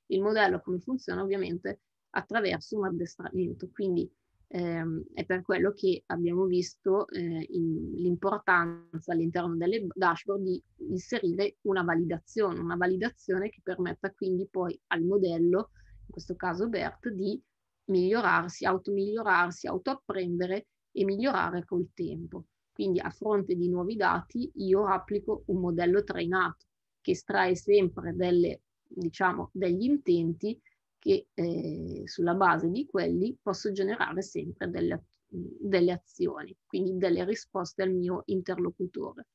Speaker 2: il modello come funziona ovviamente attraverso un addestramento. Quindi ehm, è per quello che abbiamo visto eh, in, l'importanza all'interno delle dashboard di inserire una validazione, una validazione che permetta quindi poi al modello, in questo caso BERT, di migliorarsi, automigliorarsi, autoapprendere e migliorare col tempo. Quindi a fronte di nuovi dati io applico un modello trainato che estrae sempre delle diciamo, degli intenti che eh, sulla base di quelli posso generare sempre delle, delle azioni, quindi delle risposte al mio interlocutore.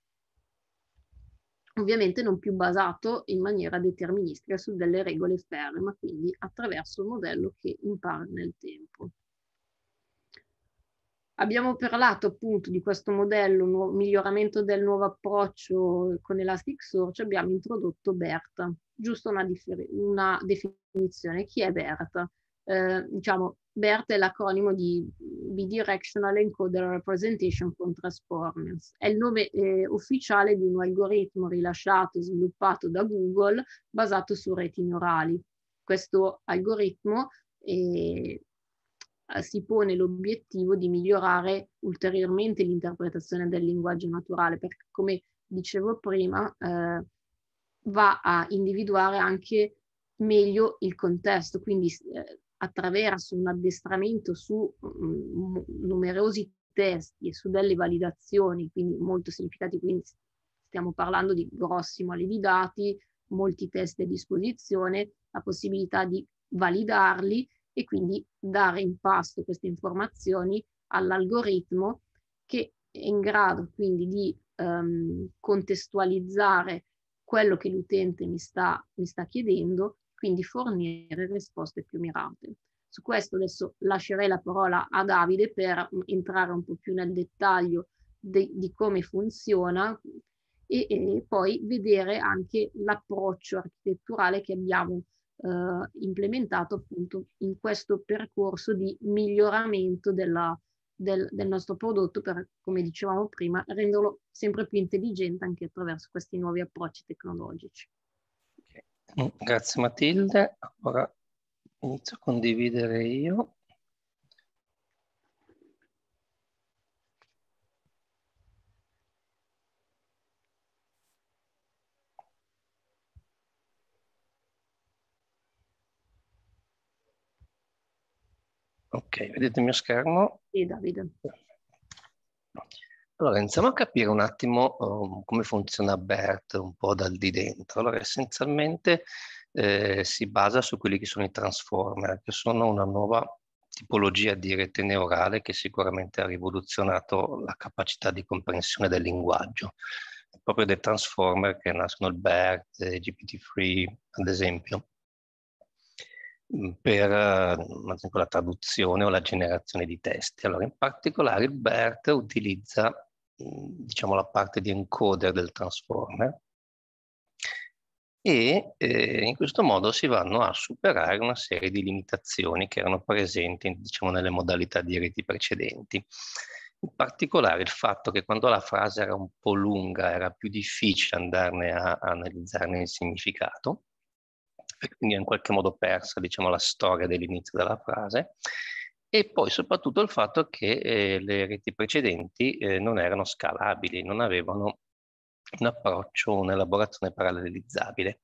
Speaker 2: Ovviamente non più basato in maniera deterministica su delle regole ferme, ma quindi attraverso un modello che impara nel tempo. Abbiamo parlato appunto di questo modello, nuovo, miglioramento del nuovo approccio con Elasticsearch, abbiamo introdotto BERT, giusto una, una definizione. Chi è BERT? Eh, diciamo, BERT è l'acronimo di Bidirectional Encoder Representation con Transformance. È il nome eh, ufficiale di un algoritmo rilasciato e sviluppato da Google basato su reti neurali. Questo algoritmo eh, eh, si pone l'obiettivo di migliorare ulteriormente l'interpretazione del linguaggio naturale, perché come dicevo prima eh, va a individuare anche meglio il contesto, quindi eh, attraverso un addestramento su mh, mm, mm, numerosi testi e su delle validazioni, quindi molto significativi, quindi stiamo parlando di grossi moli di dati, molti testi a disposizione, la possibilità di validarli e quindi dare in pasto queste informazioni all'algoritmo che è in grado quindi di ehm, contestualizzare quello che l'utente mi sta, mi sta chiedendo, quindi fornire risposte più mirate. Su questo adesso lascerei la parola a Davide per entrare un po' più nel dettaglio de, di come funziona e, e poi vedere anche l'approccio architetturale che abbiamo eh, implementato appunto in questo percorso di miglioramento della, del, del, nostro prodotto per, come dicevamo prima, renderlo sempre più intelligente anche attraverso questi nuovi approcci tecnologici.
Speaker 3: Okay. Grazie Matilde. Ora inizio a condividere io. Ok, vedete il mio schermo? Sì, Davide. Allora, iniziamo a capire un attimo um, come funziona BERT un po' dal di dentro. Allora, essenzialmente eh, si basa su quelli che sono i transformer, che sono una nuova tipologia di rete neurale che sicuramente ha rivoluzionato la capacità di comprensione del linguaggio. È proprio dei transformer che nascono il BERT, eh, GPT-3, ad esempio per la eh, traduzione o la generazione di testi. Allora, in particolare il BERT utilizza diciamo, la parte di encoder del transformer e eh, in questo modo si vanno a superare una serie di limitazioni che erano presenti diciamo, nelle modalità di reti precedenti. In particolare il fatto che quando la frase era un po' lunga era più difficile andarne a, a analizzarne il significato, quindi è in qualche modo persa diciamo, la storia dell'inizio della frase, e poi soprattutto il fatto che eh, le reti precedenti eh, non erano scalabili, non avevano un approccio, un'elaborazione parallelizzabile.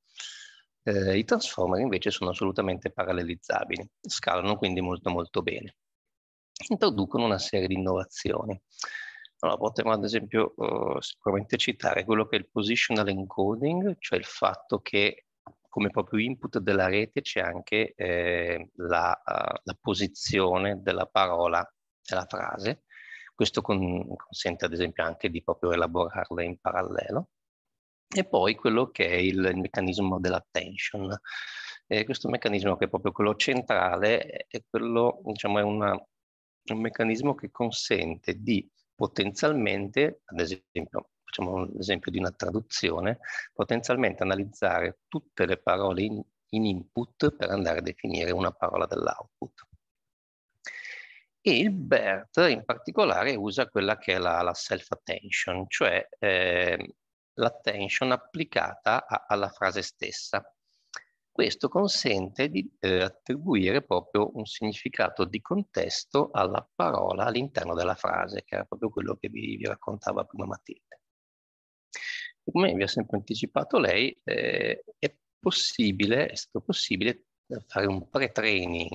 Speaker 3: Eh, I transformer invece sono assolutamente parallelizzabili, scalano quindi molto molto bene. Introducono una serie di innovazioni. Allora, potremmo ad esempio uh, sicuramente citare quello che è il positional encoding, cioè il fatto che come proprio input della rete c'è anche eh, la, uh, la, posizione della parola della frase. Questo con, consente ad esempio anche di proprio elaborarla in parallelo. E poi quello che è il meccanismo dell'attention. Eh, questo meccanismo che è proprio quello centrale è quello, diciamo, è una, un meccanismo che consente di potenzialmente, ad esempio, facciamo un esempio di una traduzione, potenzialmente analizzare tutte le parole in, in input per andare a definire una parola dell'output. E il BERT in particolare usa quella che è la, la self-attention, cioè eh, l'attention applicata a, alla frase stessa. Questo consente di eh, attribuire proprio un significato di contesto alla parola all'interno della frase, che era proprio quello che vi, vi raccontava prima Matilde. Come vi ha sempre anticipato lei, eh, è possibile, è stato possibile fare un pre-training,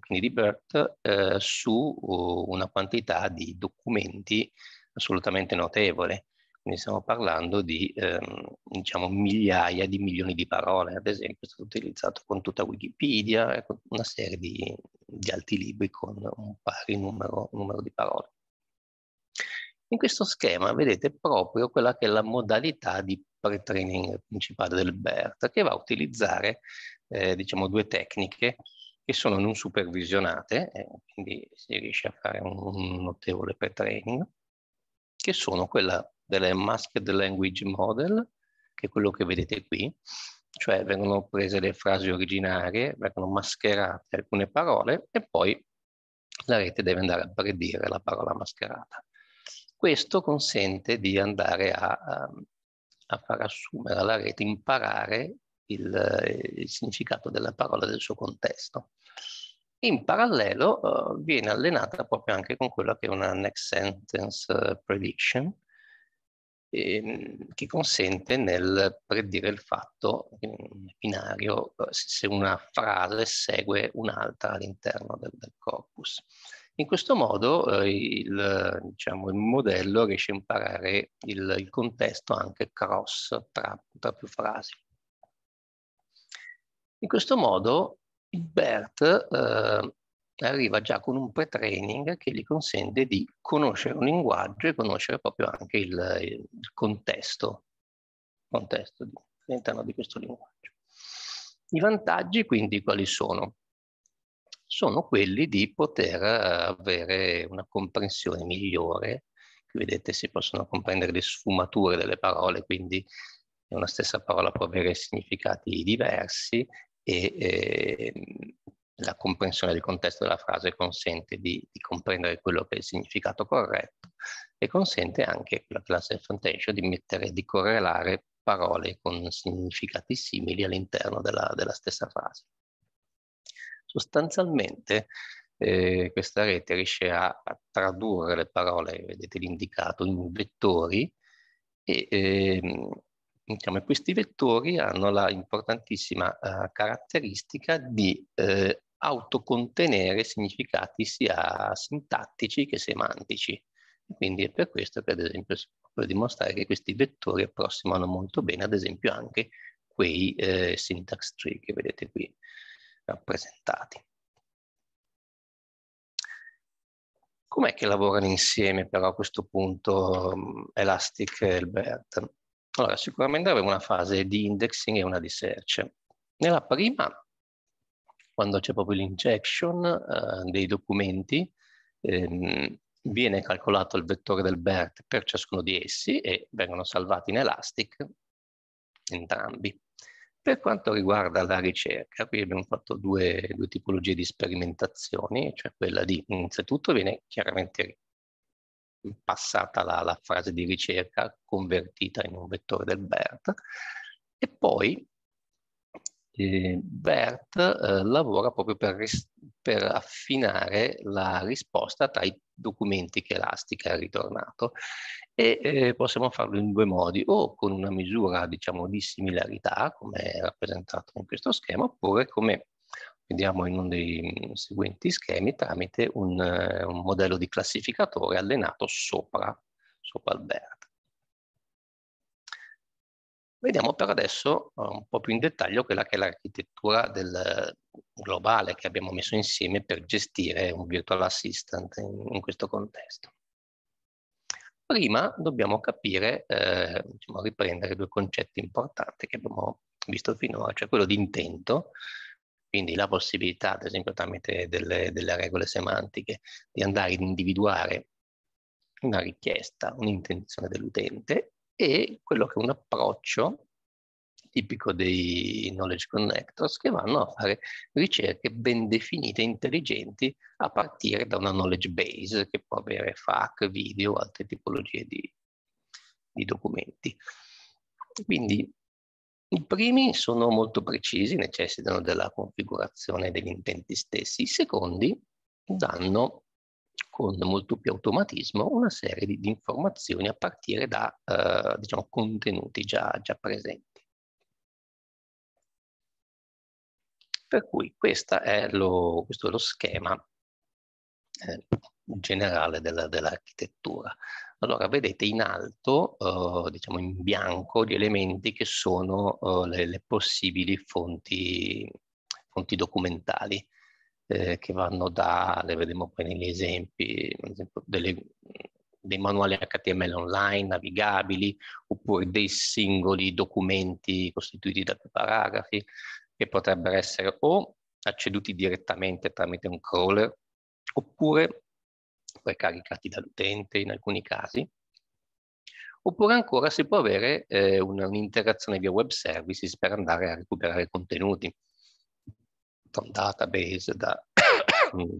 Speaker 3: quindi di BERT, eh, su uh, una quantità di documenti assolutamente notevole. Quindi stiamo parlando di ehm, diciamo migliaia di milioni di parole, ad esempio è stato utilizzato con tutta Wikipedia con una serie di, di altri libri con un pari numero, numero di parole. In questo schema vedete proprio quella che è la modalità di pre-training principale del BERT, che va a utilizzare eh, diciamo, due tecniche che sono non supervisionate, eh, quindi si riesce a fare un, un notevole pre-training, che sono quella delle Masked Language Model, che è quello che vedete qui, cioè vengono prese le frasi originarie, vengono mascherate alcune parole e poi la rete deve andare a predire la parola mascherata. Questo consente di andare a, ehm, a far assumere alla rete, imparare il, eh, il, significato della parola del suo contesto. In parallelo uh, viene allenata proprio anche con quella che è una next sentence eh, prediction, ehm, che consente nel predire il fatto binario se una frase segue un'altra all'interno del, del corpus. In questo modo eh, il, diciamo, il, modello riesce a imparare il, il contesto anche cross tra, tra, più frasi. In questo modo il BERT eh, arriva già con un pre-training che gli consente di conoscere un linguaggio e conoscere proprio anche il, il contesto, contesto all'interno di questo linguaggio. I vantaggi quindi quali sono? sono quelli di poter eh, avere una comprensione migliore. Qui vedete si possono comprendere le sfumature delle parole, quindi una stessa parola può avere significati diversi e eh, la comprensione del contesto della frase consente di, di, comprendere quello che è il significato corretto e consente anche la classe advantage di mettere, di correlare parole con significati simili all'interno della, della stessa frase. Sostanzialmente eh, questa rete riesce a, a, tradurre le parole, vedete l'indicato, in vettori e eh, diciamo, questi vettori hanno la importantissima eh, caratteristica di eh, autocontenere significati sia sintattici che semantici. Quindi è per questo che ad esempio si può dimostrare che questi vettori approssimano molto bene ad esempio anche quei eh, syntax tree che vedete qui rappresentati. Com'è che lavorano insieme però a questo punto mm, Elastic e Elbert? Allora, sicuramente aveva una fase di indexing e una di search. Nella prima, quando c'è proprio l'injection eh, dei documenti, ehm, viene calcolato il vettore del BERT per ciascuno di essi e vengono salvati in Elastic entrambi. Per quanto riguarda la ricerca, qui abbiamo fatto due, due tipologie di sperimentazioni, cioè quella di innanzitutto viene chiaramente passata la, la, frase di ricerca convertita in un vettore del BERT e poi eh, BERT eh, lavora proprio per, per, affinare la risposta tra i documenti che Elastica ha ritornato e eh, possiamo farlo in due modi, o con una misura diciamo, di similarità, come è rappresentato in questo schema, oppure come vediamo in uno dei mm, seguenti schemi, tramite un, eh, un modello di classificatore allenato sopra, sopra il verde. Vediamo per adesso eh, un po' più in dettaglio quella che è l'architettura eh, globale che abbiamo messo insieme per gestire un virtual assistant in, in questo contesto. Prima dobbiamo capire, eh, diciamo, riprendere due concetti importanti che abbiamo visto finora, cioè quello di intento, quindi la possibilità, ad esempio, tramite delle, delle regole semantiche, di andare ad individuare una richiesta, un'intenzione dell'utente e quello che è un approccio tipico dei knowledge connectors, che vanno a fare ricerche ben definite, intelligenti, a partire da una knowledge base che può avere FAC, video, altre tipologie di, di documenti. Quindi i primi sono molto precisi, necessitano della configurazione degli intenti stessi, i secondi danno con molto più automatismo una serie di, di informazioni a partire da eh, diciamo, contenuti già, già presenti. Per cui è lo, questo è lo schema eh, generale della, dell'architettura. Allora vedete in alto, eh, diciamo in bianco, gli elementi che sono eh, le, le, possibili fonti, fonti documentali. Eh, che vanno da, le vedremo poi negli esempi, delle, dei manuali HTML online navigabili oppure dei singoli documenti costituiti da più paragrafi, che potrebbero essere o acceduti direttamente tramite un crawler oppure precaricati dall'utente in alcuni casi, oppure ancora si può avere eh, un'interazione via web services per andare a recuperare contenuti da un database, da, da un,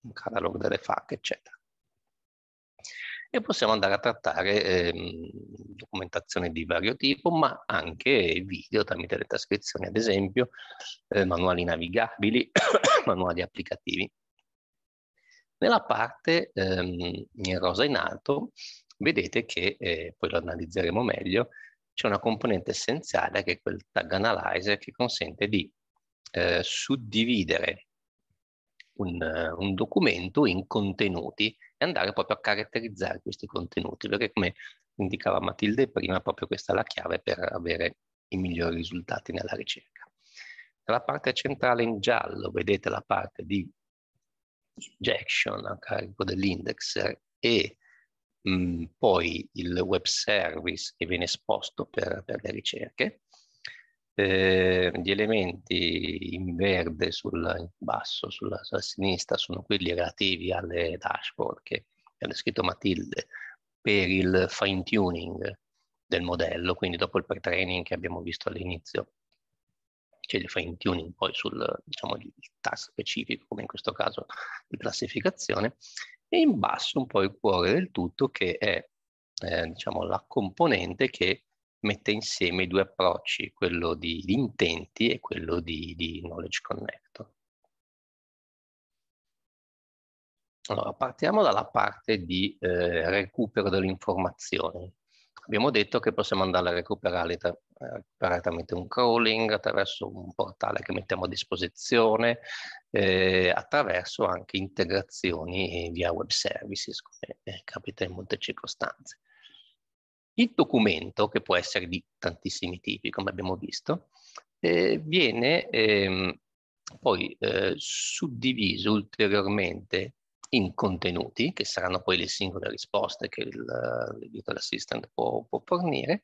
Speaker 3: un catalogo delle FAC, eccetera e possiamo andare a trattare eh, documentazione di vario tipo, ma anche video tramite le trascrizioni, ad esempio eh, manuali navigabili, [coughs] manuali applicativi. Nella parte ehm, in rosa in alto vedete che, eh, poi lo analizzeremo meglio, c'è una componente essenziale che è quel tag analyzer che consente di eh, suddividere un, un documento in contenuti e andare proprio a caratterizzare questi contenuti, perché come indicava Matilde prima, proprio questa è la chiave per avere i migliori risultati nella ricerca. Nella parte centrale in giallo vedete la parte di injection a carico dell'indexer e mh, mm, poi il web service che viene esposto per, per le ricerche eh, gli elementi in verde sul in basso, sulla, sulla, sinistra, sono quelli relativi alle dashboard che hanno scritto Matilde per il fine tuning del modello, quindi dopo il pre-training che abbiamo visto all'inizio, c'è il fine tuning poi sul diciamo, il task specifico, come in questo caso di classificazione, e in basso un po' il cuore del tutto che è eh, diciamo, la componente che mette insieme i due approcci, quello di, di intenti e quello di, di Knowledge Connector. Allora, partiamo dalla parte di eh, recupero delle informazioni. Abbiamo detto che possiamo andare a recuperare, tra, eh, tramite un crawling, attraverso un portale che mettiamo a disposizione, eh, attraverso anche integrazioni via web services, come capita in molte circostanze. Il documento, che può essere di tantissimi tipi, come abbiamo visto, eh, viene ehm, poi eh, suddiviso ulteriormente in contenuti, che saranno poi le singole risposte che il, il assistant può, può fornire,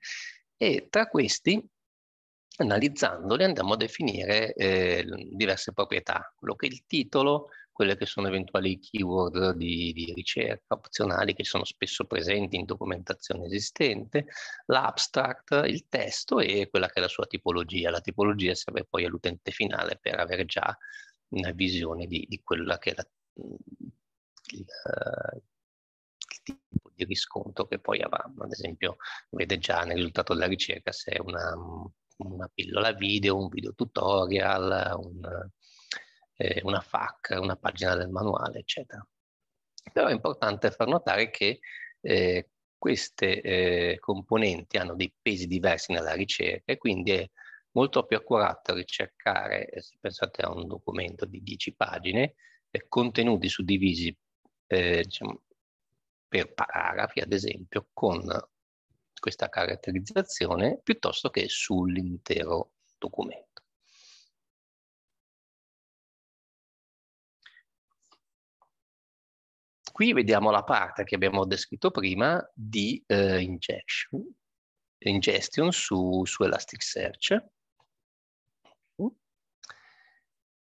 Speaker 3: e tra questi analizzandoli andiamo a definire eh, diverse proprietà, quello che è il titolo, quelle che sono eventuali keyword di, di ricerca opzionali che sono spesso presenti in documentazione esistente, l'abstract, il testo e quella che è la sua tipologia. La tipologia serve poi all'utente finale per avere già una visione di, di quella che è la, il, il tipo di riscontro che poi avrà. Ad esempio, vede già nel risultato della ricerca se è una, una pillola video, un video tutorial, un eh, una FAC, una pagina del manuale, eccetera. Però è importante far notare che eh, queste eh, componenti hanno dei pesi diversi nella ricerca e quindi è molto più accurato ricercare, eh, se pensate a un documento di 10 pagine, eh, contenuti suddivisi eh, diciamo, per paragrafi, ad esempio, con questa caratterizzazione piuttosto che sull'intero documento. qui vediamo la parte che abbiamo descritto prima di eh, ingestion, ingestion su, su Elasticsearch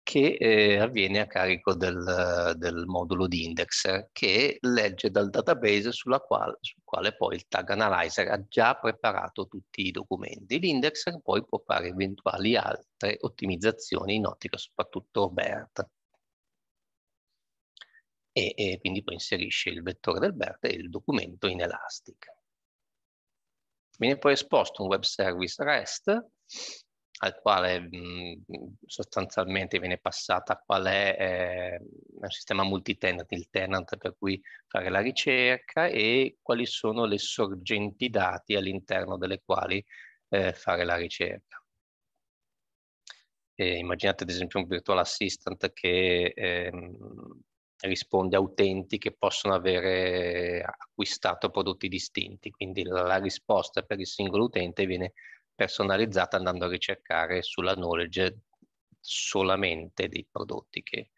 Speaker 3: che eh, avviene a carico del, del, modulo di indexer che legge dal database quale, sul quale poi il tag analyzer ha già preparato tutti i documenti. L'indexer poi può fare eventuali altre ottimizzazioni in ottica soprattutto BERT e, e quindi poi inserisce il vettore del BERT e il documento in Elastic. Viene poi esposto un web service REST al quale mh, mhmm, sostanzialmente viene passata qual è eh, un sistema multitenant, il tenant per cui fare la ricerca e quali sono le sorgenti dati all'interno delle quali eh, fare la ricerca. E immaginate ad esempio un virtual assistant che eh, risponde a utenti che possono avere acquistato prodotti distinti, quindi la, risposta per il singolo utente viene personalizzata andando a ricercare sulla knowledge solamente dei prodotti che,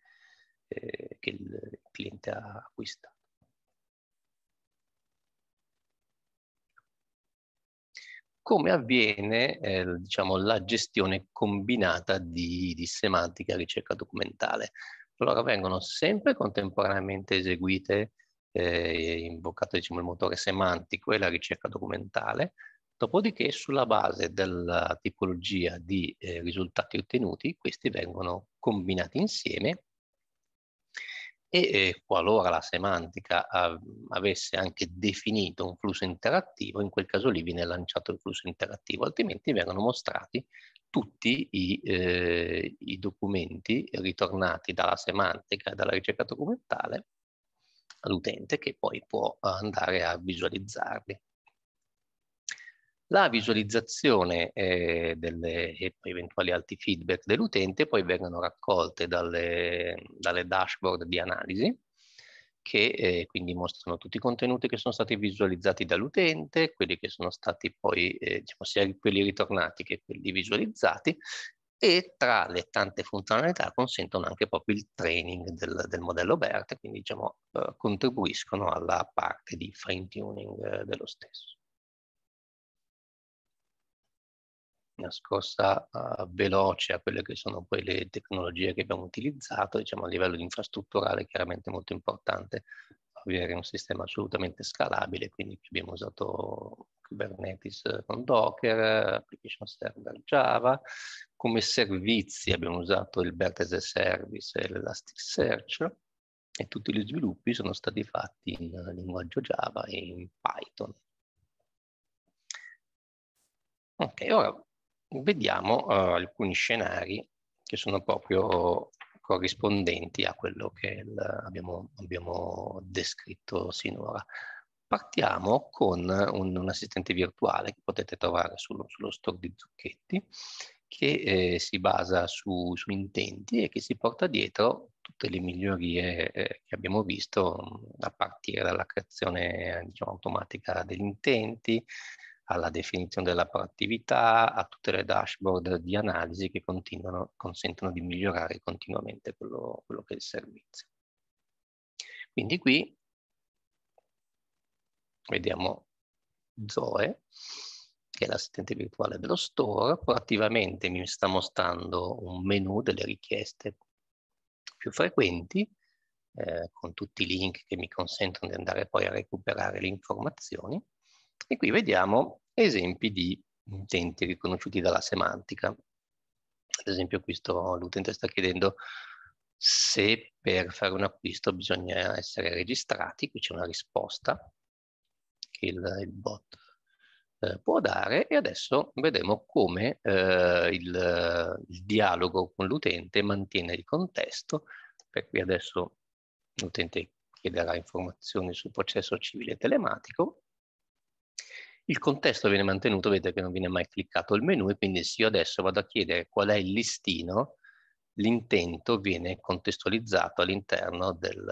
Speaker 3: eh, che il cliente ha acquistato. come avviene eh, diciamo, la gestione combinata di, di, semantica ricerca documentale allora vengono sempre contemporaneamente eseguite, eh, invocato diciamo, il motore semantico e la ricerca documentale, dopodiché sulla base della tipologia di eh, risultati ottenuti questi vengono combinati insieme e qualora la semantica avesse anche definito un flusso interattivo, in quel caso lì viene lanciato il flusso interattivo, altrimenti vengono mostrati tutti i, eh, i documenti ritornati dalla semantica e dalla ricerca documentale all'utente che poi può andare a visualizzarli la visualizzazione eh, delle, e poi eventuali altri feedback dell'utente poi vengono raccolte dalle, dalle dashboard di analisi che eh, quindi mostrano tutti i contenuti che sono stati visualizzati dall'utente, quelli che sono stati poi, eh, diciamo, sia quelli ritornati che quelli visualizzati e tra le tante funzionalità consentono anche proprio il training del, del modello BERT, quindi diciamo, eh, contribuiscono alla parte di fine tuning eh, dello stesso. una scossa uh, eh, veloce a quelle che sono poi le tecnologie che abbiamo utilizzato, diciamo a livello infrastrutturale chiaramente molto importante avere un sistema assolutamente scalabile, quindi abbiamo usato Kubernetes con Docker, Application Server Java, come servizi abbiamo usato il Vertex Service e l'Elasticsearch e tutti gli sviluppi sono stati fatti in eh, linguaggio Java e in Python. Ok, ora vediamo uh, alcuni scenari che sono proprio corrispondenti a quello che il, abbiamo, abbiamo, descritto sinora. Partiamo con un, un, assistente virtuale che potete trovare sullo, sullo store di Zucchetti, che eh, si basa su, su, intenti e che si porta dietro tutte le migliorie eh, che abbiamo visto mm, a partire dalla creazione diciamo, automatica degli intenti, alla definizione della proattività, a tutte le dashboard di analisi che continuano, consentono di migliorare continuamente quello, quello che è il servizio. Quindi qui vediamo Zoe, che è l'assistente virtuale dello store, proattivamente mi sta mostrando un menu delle richieste più frequenti, eh, con tutti i link che mi consentono di andare poi a recuperare le informazioni e qui vediamo esempi di utenti riconosciuti dalla semantica. Ad esempio qui l'utente sta chiedendo se per fare un acquisto bisogna essere registrati, qui c'è una risposta che il, il bot eh, può dare e adesso vedremo come eh, il, il dialogo con l'utente mantiene il contesto, per cui adesso l'utente chiederà informazioni sul processo civile telematico il contesto viene mantenuto, vedete che non viene mai cliccato il menu e quindi se io adesso vado a chiedere qual è il listino, l'intento viene contestualizzato all'interno del,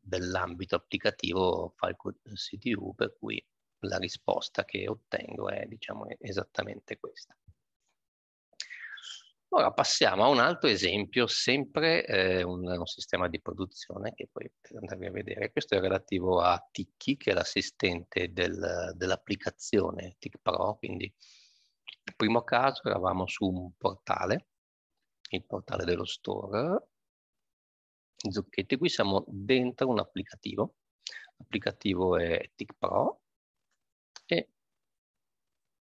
Speaker 3: dell'ambito applicativo Falco CTU, per cui la risposta che ottengo è diciamo, esattamente questa. Ora passiamo a un altro esempio, sempre eh, un, un, sistema di produzione che poi andiamo a vedere. Questo è relativo a Ticchi, che è l'assistente del, dell'applicazione Tic Pro. Quindi, nel primo caso eravamo su un portale, il portale dello store, Zucchetti. Qui siamo dentro un applicativo. L'applicativo è Tic Pro e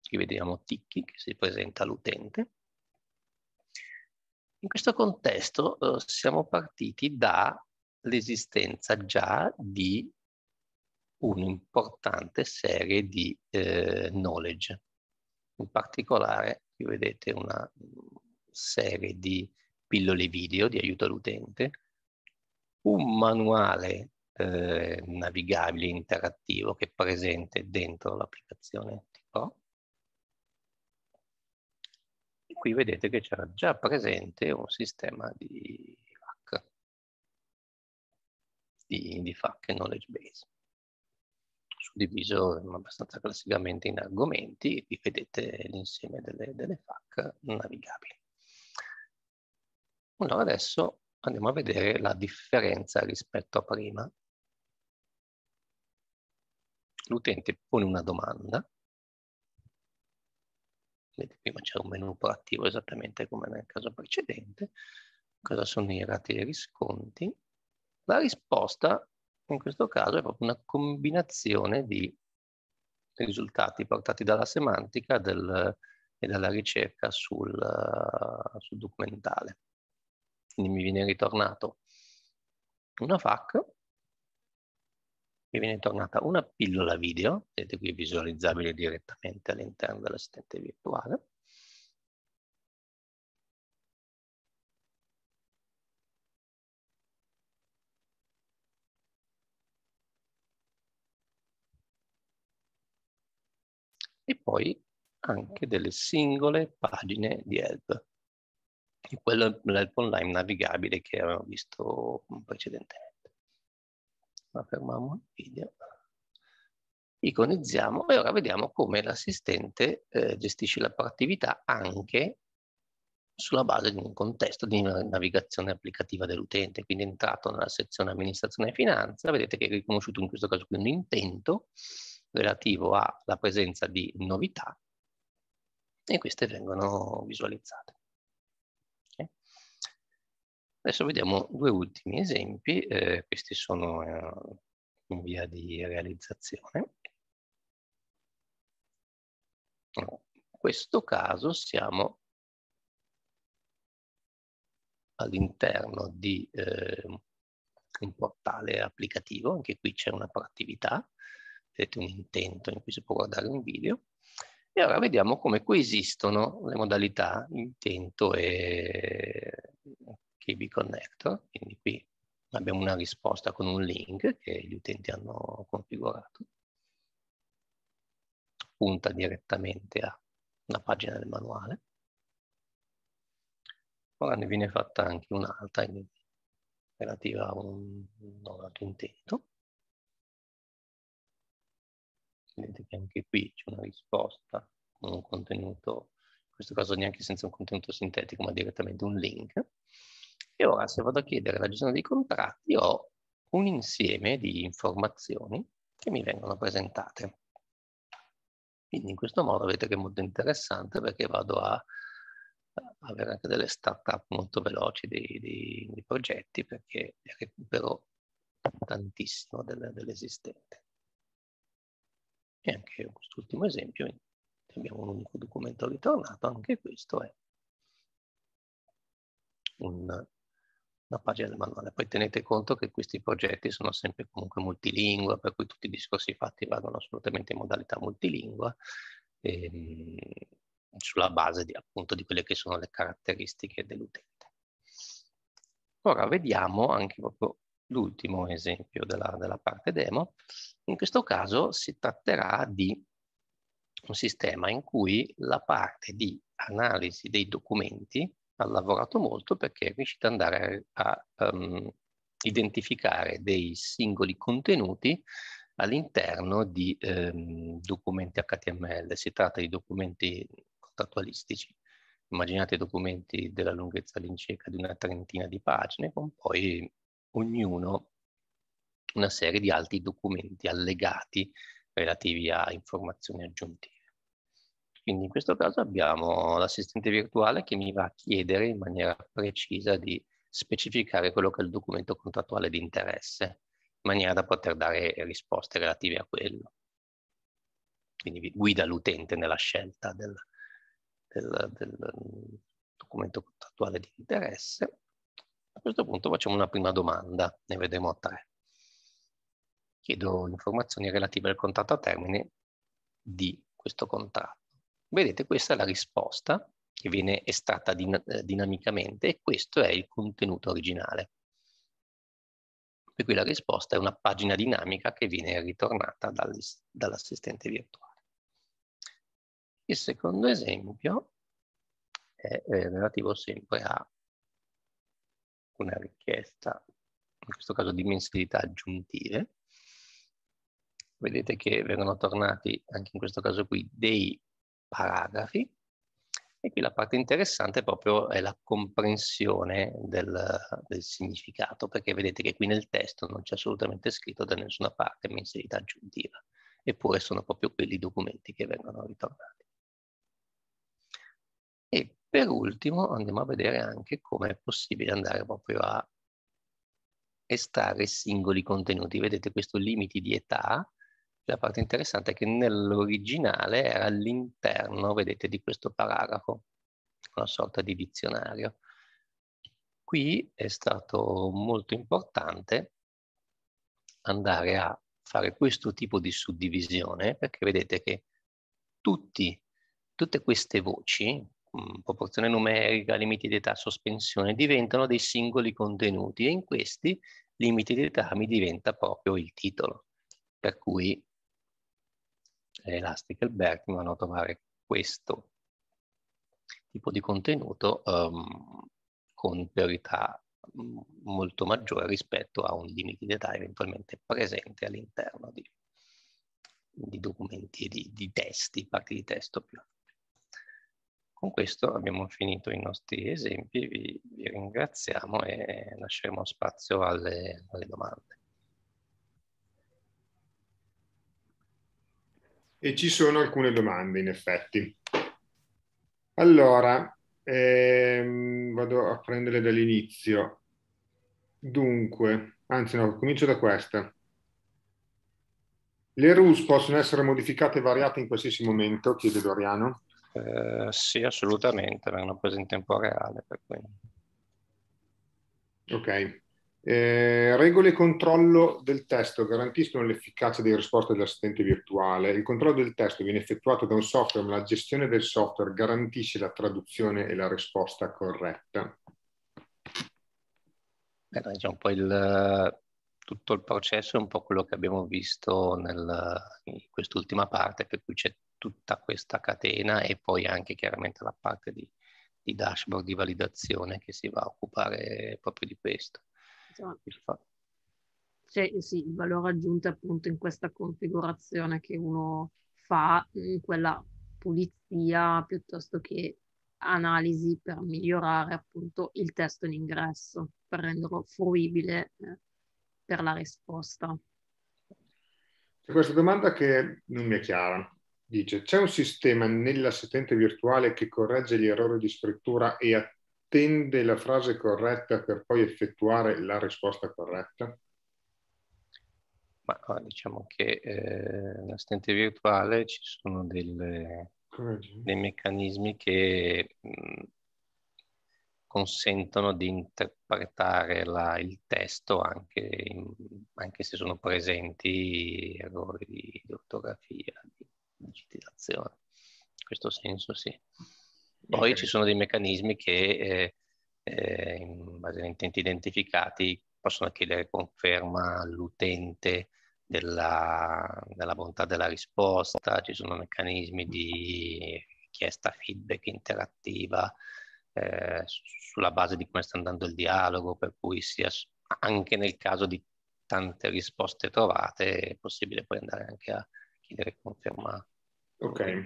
Speaker 3: qui vediamo Ticchi che si presenta all'utente in questo contesto eh, siamo partiti dall'esistenza già di un'importante serie di eh, knowledge. In particolare, qui vedete una serie di pillole video di aiuto all'utente, un manuale eh, navigabile interattivo che è presente dentro l'applicazione TICO, e qui vedete che c'era già presente un sistema di FAC, di, di FAC knowledge base, suddiviso abbastanza classicamente in argomenti, e qui vedete l'insieme delle, delle FAC navigabili. Allora adesso andiamo a vedere la differenza rispetto a prima. L'utente pone una domanda Vedete, prima c'era un menu proattivo esattamente come nel caso precedente. Cosa sono i rati dei risconti? La risposta in questo caso è proprio una combinazione di risultati portati dalla semantica del, e dalla ricerca sul, sul documentale. Quindi mi viene ritornato una FAC vi viene tornata una pillola video, vedete qui visualizzabile direttamente all'interno dell'assistente virtuale, e poi anche delle singole pagine di help, di quello l'help online navigabile che avevamo visto precedentemente ma fermiamo il video, iconizziamo e ora vediamo come l'assistente eh, gestisce l'apparatività anche sulla base di un contesto di navigazione applicativa dell'utente. Quindi entrato nella sezione amministrazione e finanza, vedete che è riconosciuto in questo caso qui un intento relativo alla presenza di novità e queste vengono visualizzate. Adesso vediamo due ultimi esempi, eh, questi sono eh, in via di realizzazione. In questo caso siamo all'interno di eh, un portale applicativo, anche qui c'è una proattività, vedete un intento in cui si può guardare un video. E ora vediamo come coesistono le modalità intento e KB Connector, quindi qui abbiamo una risposta con un link che gli utenti hanno configurato, punta direttamente a una pagina del manuale. Ora ne viene fatta anche un'altra relativa a un, noto intento. Vedete che anche qui c'è una risposta con un contenuto, in questo caso neanche senza un contenuto sintetico, ma direttamente un link. E ora se vado a chiedere la gestione dei contratti ho un insieme di informazioni che mi vengono presentate. Quindi in questo modo vedete che è molto interessante perché vado a avere anche delle start-up molto veloci di, di, di, progetti perché recupero tantissimo dell'esistente. E anche in quest'ultimo esempio, abbiamo un unico documento ritornato, anche questo è un la pagina del manuale. Poi tenete conto che questi progetti sono sempre comunque multilingua, per cui tutti i discorsi fatti vanno assolutamente in modalità multilingua, ehm, sulla base di, appunto di quelle che sono le caratteristiche dell'utente. Ora vediamo anche proprio l'ultimo esempio della, della parte demo. In questo caso si tratterà di un sistema in cui la parte di analisi dei documenti ha lavorato molto perché è riuscita ad andare a um, identificare dei singoli contenuti all'interno di um, documenti HTML. Si tratta di documenti contrattualistici. Immaginate documenti della lunghezza all'incirca di una trentina di pagine con poi ognuno una serie di altri documenti allegati relativi a informazioni aggiuntive. Quindi in questo caso abbiamo l'assistente virtuale che mi va a chiedere in maniera precisa di specificare quello che è il documento contrattuale di interesse, in maniera da poter dare risposte relative a quello. Quindi guida l'utente nella scelta del, del, del mm, documento contrattuale di interesse. A questo punto facciamo una prima domanda, ne vedremo tre. Chiedo informazioni relative al contratto a termine di questo contratto. Vedete, questa è la risposta che viene estratta din eh, dinamicamente e questo è il contenuto originale. Per cui la risposta è una pagina dinamica che viene ritornata dall dall'assistente virtuale. Il secondo esempio è relativo sempre a una richiesta, in questo caso di mensilità aggiuntive. Vedete che vengono tornati, anche in questo caso qui, dei paragrafi. E qui la parte interessante proprio è la comprensione del, del, significato, perché vedete che qui nel testo non c'è assolutamente scritto da nessuna parte mensilità aggiuntiva, eppure sono proprio quelli i documenti che vengono ritornati. E per ultimo andiamo a vedere anche come è possibile andare proprio a estrarre singoli contenuti. Vedete questo limite di età la parte interessante è che nell'originale era all'interno, vedete, di questo paragrafo, una sorta di dizionario. Qui è stato molto importante andare a fare questo tipo di suddivisione, perché vedete che tutti, tutte queste voci, mm, proporzione numerica, limiti di età, sospensione, diventano dei singoli contenuti e in questi limiti di età mi diventa proprio il titolo. Per cui Elasticalberg vanno a trovare questo tipo di contenuto um, con priorità mm, molto maggiore rispetto a un limite di dettaglio eventualmente presente all'interno di, di, documenti e di, di, testi, parti di testo più. Con questo abbiamo finito i nostri esempi, vi, vi ringraziamo e lasceremo spazio alle,
Speaker 1: alle domande. e ci sono alcune domande in effetti. Allora, ehm, vado a prendere dall'inizio. Dunque, anzi no, comincio da questa. Le rules possono essere modificate e variate in qualsiasi momento, chiede Doriano. Eh, sì, assolutamente, vengono prese in tempo reale. Ok. Eh, regole e controllo del testo garantiscono l'efficacia delle risposte dell'assistente virtuale. Il controllo del testo viene effettuato da un software, ma la gestione del software garantisce la traduzione e la risposta corretta.
Speaker 3: Eh, diciamo, il, tutto il processo è un po' quello che abbiamo visto nel, in quest'ultima parte, per cui c'è tutta questa catena e poi anche chiaramente la parte di, di dashboard di validazione che si va a occupare proprio di questo configurazione.
Speaker 2: C'è eh sì, il valore aggiunto appunto in questa configurazione che uno fa, in quella pulizia piuttosto che analisi per migliorare appunto il testo in ingresso, per renderlo fruibile eh, per la risposta.
Speaker 1: C'è questa domanda che non mi è chiara. Dice, c'è un sistema nell'assistente virtuale che corregge gli errori di scrittura e attività? attende la frase corretta per poi effettuare la risposta corretta? Ma ah, diciamo che eh, l'assistente
Speaker 3: virtuale ci sono delle, dei meccanismi che mh, mm, consentono di interpretare la, il testo anche, in, anche, se sono presenti errori di, di ortografia, di digitizzazione. In questo senso sì. Poi ci sono dei meccanismi che, eh, eh, in base agli intenti identificati, possono chiedere conferma all'utente della, della, bontà della risposta, ci sono meccanismi di richiesta feedback interattiva eh, sulla base di come sta andando il dialogo, per cui sia anche nel caso di tante risposte trovate è possibile poi andare anche a chiedere
Speaker 1: conferma. Ok.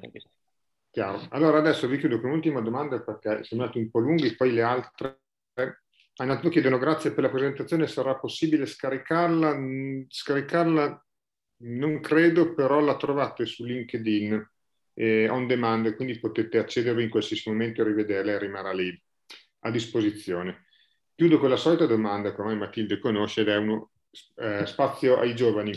Speaker 1: Chiaro. Allora adesso vi chiudo con un'ultima domanda perché sono andati un po' lunghi, poi le altre. Ah, innanzitutto chiedono grazie per la presentazione, sarà possibile scaricarla? Mm, scaricarla non credo, però la trovate su LinkedIn eh, on demand, quindi potete accedervi in qualsiasi momento e rivederla e rimarrà lì a disposizione. Chiudo con la solita domanda che ormai Matilde conosce ed è uno eh, spazio ai giovani.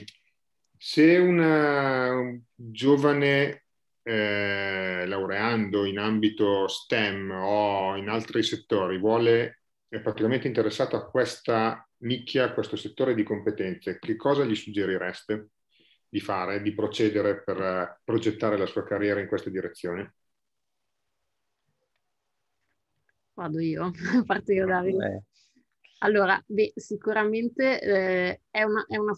Speaker 1: Se una, un giovane eh, laureando in ambito STEM o in altri settori vuole, è praticamente interessato a questa nicchia, a questo settore di competenze, che cosa gli suggerireste di fare, di procedere per eh, progettare la sua carriera in questa direzione?
Speaker 2: Vado io, [laughs] parto io Davide. Allora, beh, sicuramente eh, è, una, è una,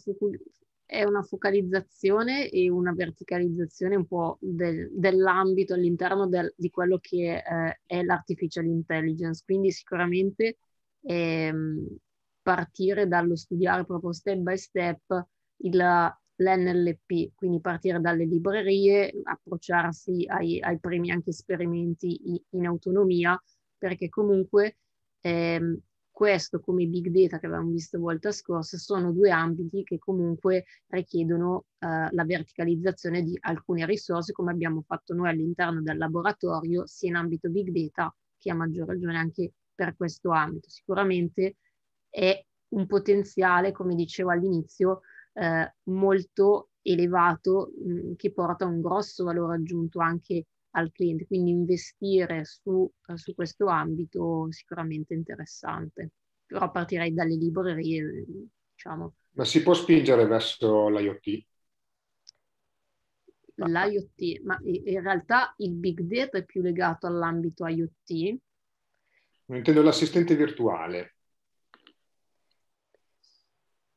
Speaker 2: è una focalizzazione e una verticalizzazione un po' del, dell'ambito all'interno del, di quello che eh, è l'artificial intelligence, quindi sicuramente ehm, partire dallo studiare proprio step by step il, l'NLP, quindi partire dalle librerie, approcciarsi ai, ai primi anche esperimenti in, in autonomia, perché comunque ehm, questo come big data che avevamo visto volta scorsa sono due ambiti che comunque richiedono eh, la verticalizzazione di alcune risorse come abbiamo fatto noi all'interno del laboratorio sia in ambito big data che a maggior ragione anche per questo ambito. Sicuramente è un potenziale, come dicevo all'inizio, eh, molto elevato mh, mm, che porta un grosso valore aggiunto anche al cliente, quindi investire su, eh, su questo ambito sicuramente interessante. Però partirei dalle librerie, diciamo.
Speaker 1: Ma si può spingere verso l'IoT?
Speaker 2: l'IoT, ma in realtà il big data è più legato all'ambito IoT.
Speaker 1: Non intendo l'assistente virtuale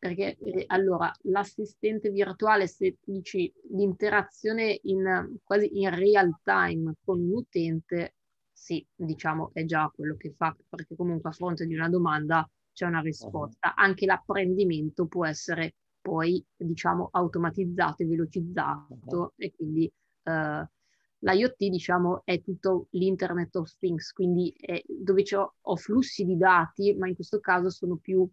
Speaker 2: perché eh, allora l'assistente virtuale, se dici l'interazione in, quasi in real time con l'utente, sì, diciamo è già quello che fa, perché comunque a fronte di una domanda c'è una risposta. Certo. Anche l'apprendimento può essere poi, diciamo, automatizzato e velocizzato mhm. e quindi eh, l'IoT, diciamo, è tutto l'Internet of Things, quindi dove ho flussi di dati, ma in questo caso sono più...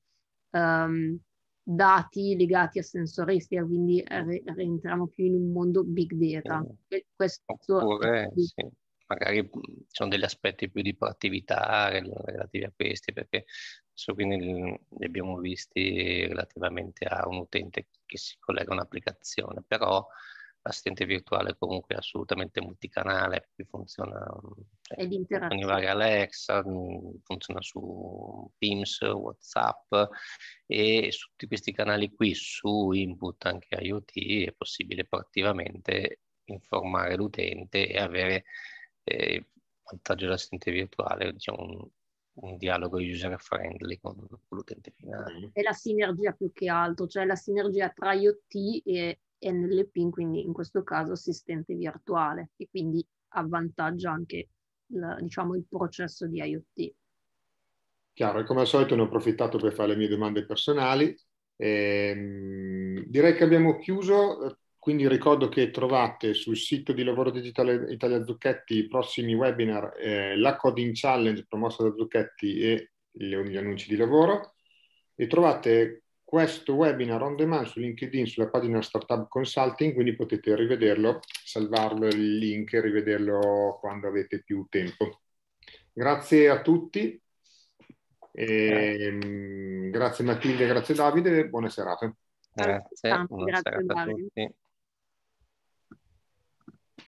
Speaker 2: Um, dati legati a sensoristica, quindi re- rientriamo più in un mondo big data. Eh, oppure, sì,
Speaker 3: magari ci sono degli aspetti più di proattività relativi a questi, perché adesso quindi li abbiamo visti relativamente a un utente che si collega a un'applicazione, però l'assistente virtuale comunque assolutamente multicanale, funziona
Speaker 2: con i
Speaker 3: vari Alexa, mm, funziona su Teams, Whatsapp e su tutti questi canali qui, su input anche IoT, è possibile proattivamente informare l'utente e avere eh, il vantaggio dell'assistente virtuale, diciamo, un, un dialogo user friendly con, con l'utente finale.
Speaker 2: È la sinergia più che altro, cioè la sinergia tra IoT e e NLP, quindi in questo caso assistente virtuale, e quindi avvantaggia anche il, diciamo, il processo di IoT.
Speaker 1: Chiaro, e come al solito ne ho approfittato per fare le mie domande personali. Ehm, direi che abbiamo chiuso, quindi ricordo che trovate sul sito di Lavoro Digitale Italia Zucchetti i prossimi webinar, eh, la Coding Challenge promossa da Zucchetti e gli, gli annunci di lavoro. E trovate questo webinar on demand su LinkedIn sulla pagina Startup Consulting, quindi potete rivederlo, salvarlo il link e rivederlo quando avete più tempo. Grazie a tutti, e, ehm, grazie Matilde, grazie Davide, buone serate. Grazie, grazie, buona serata a tutti.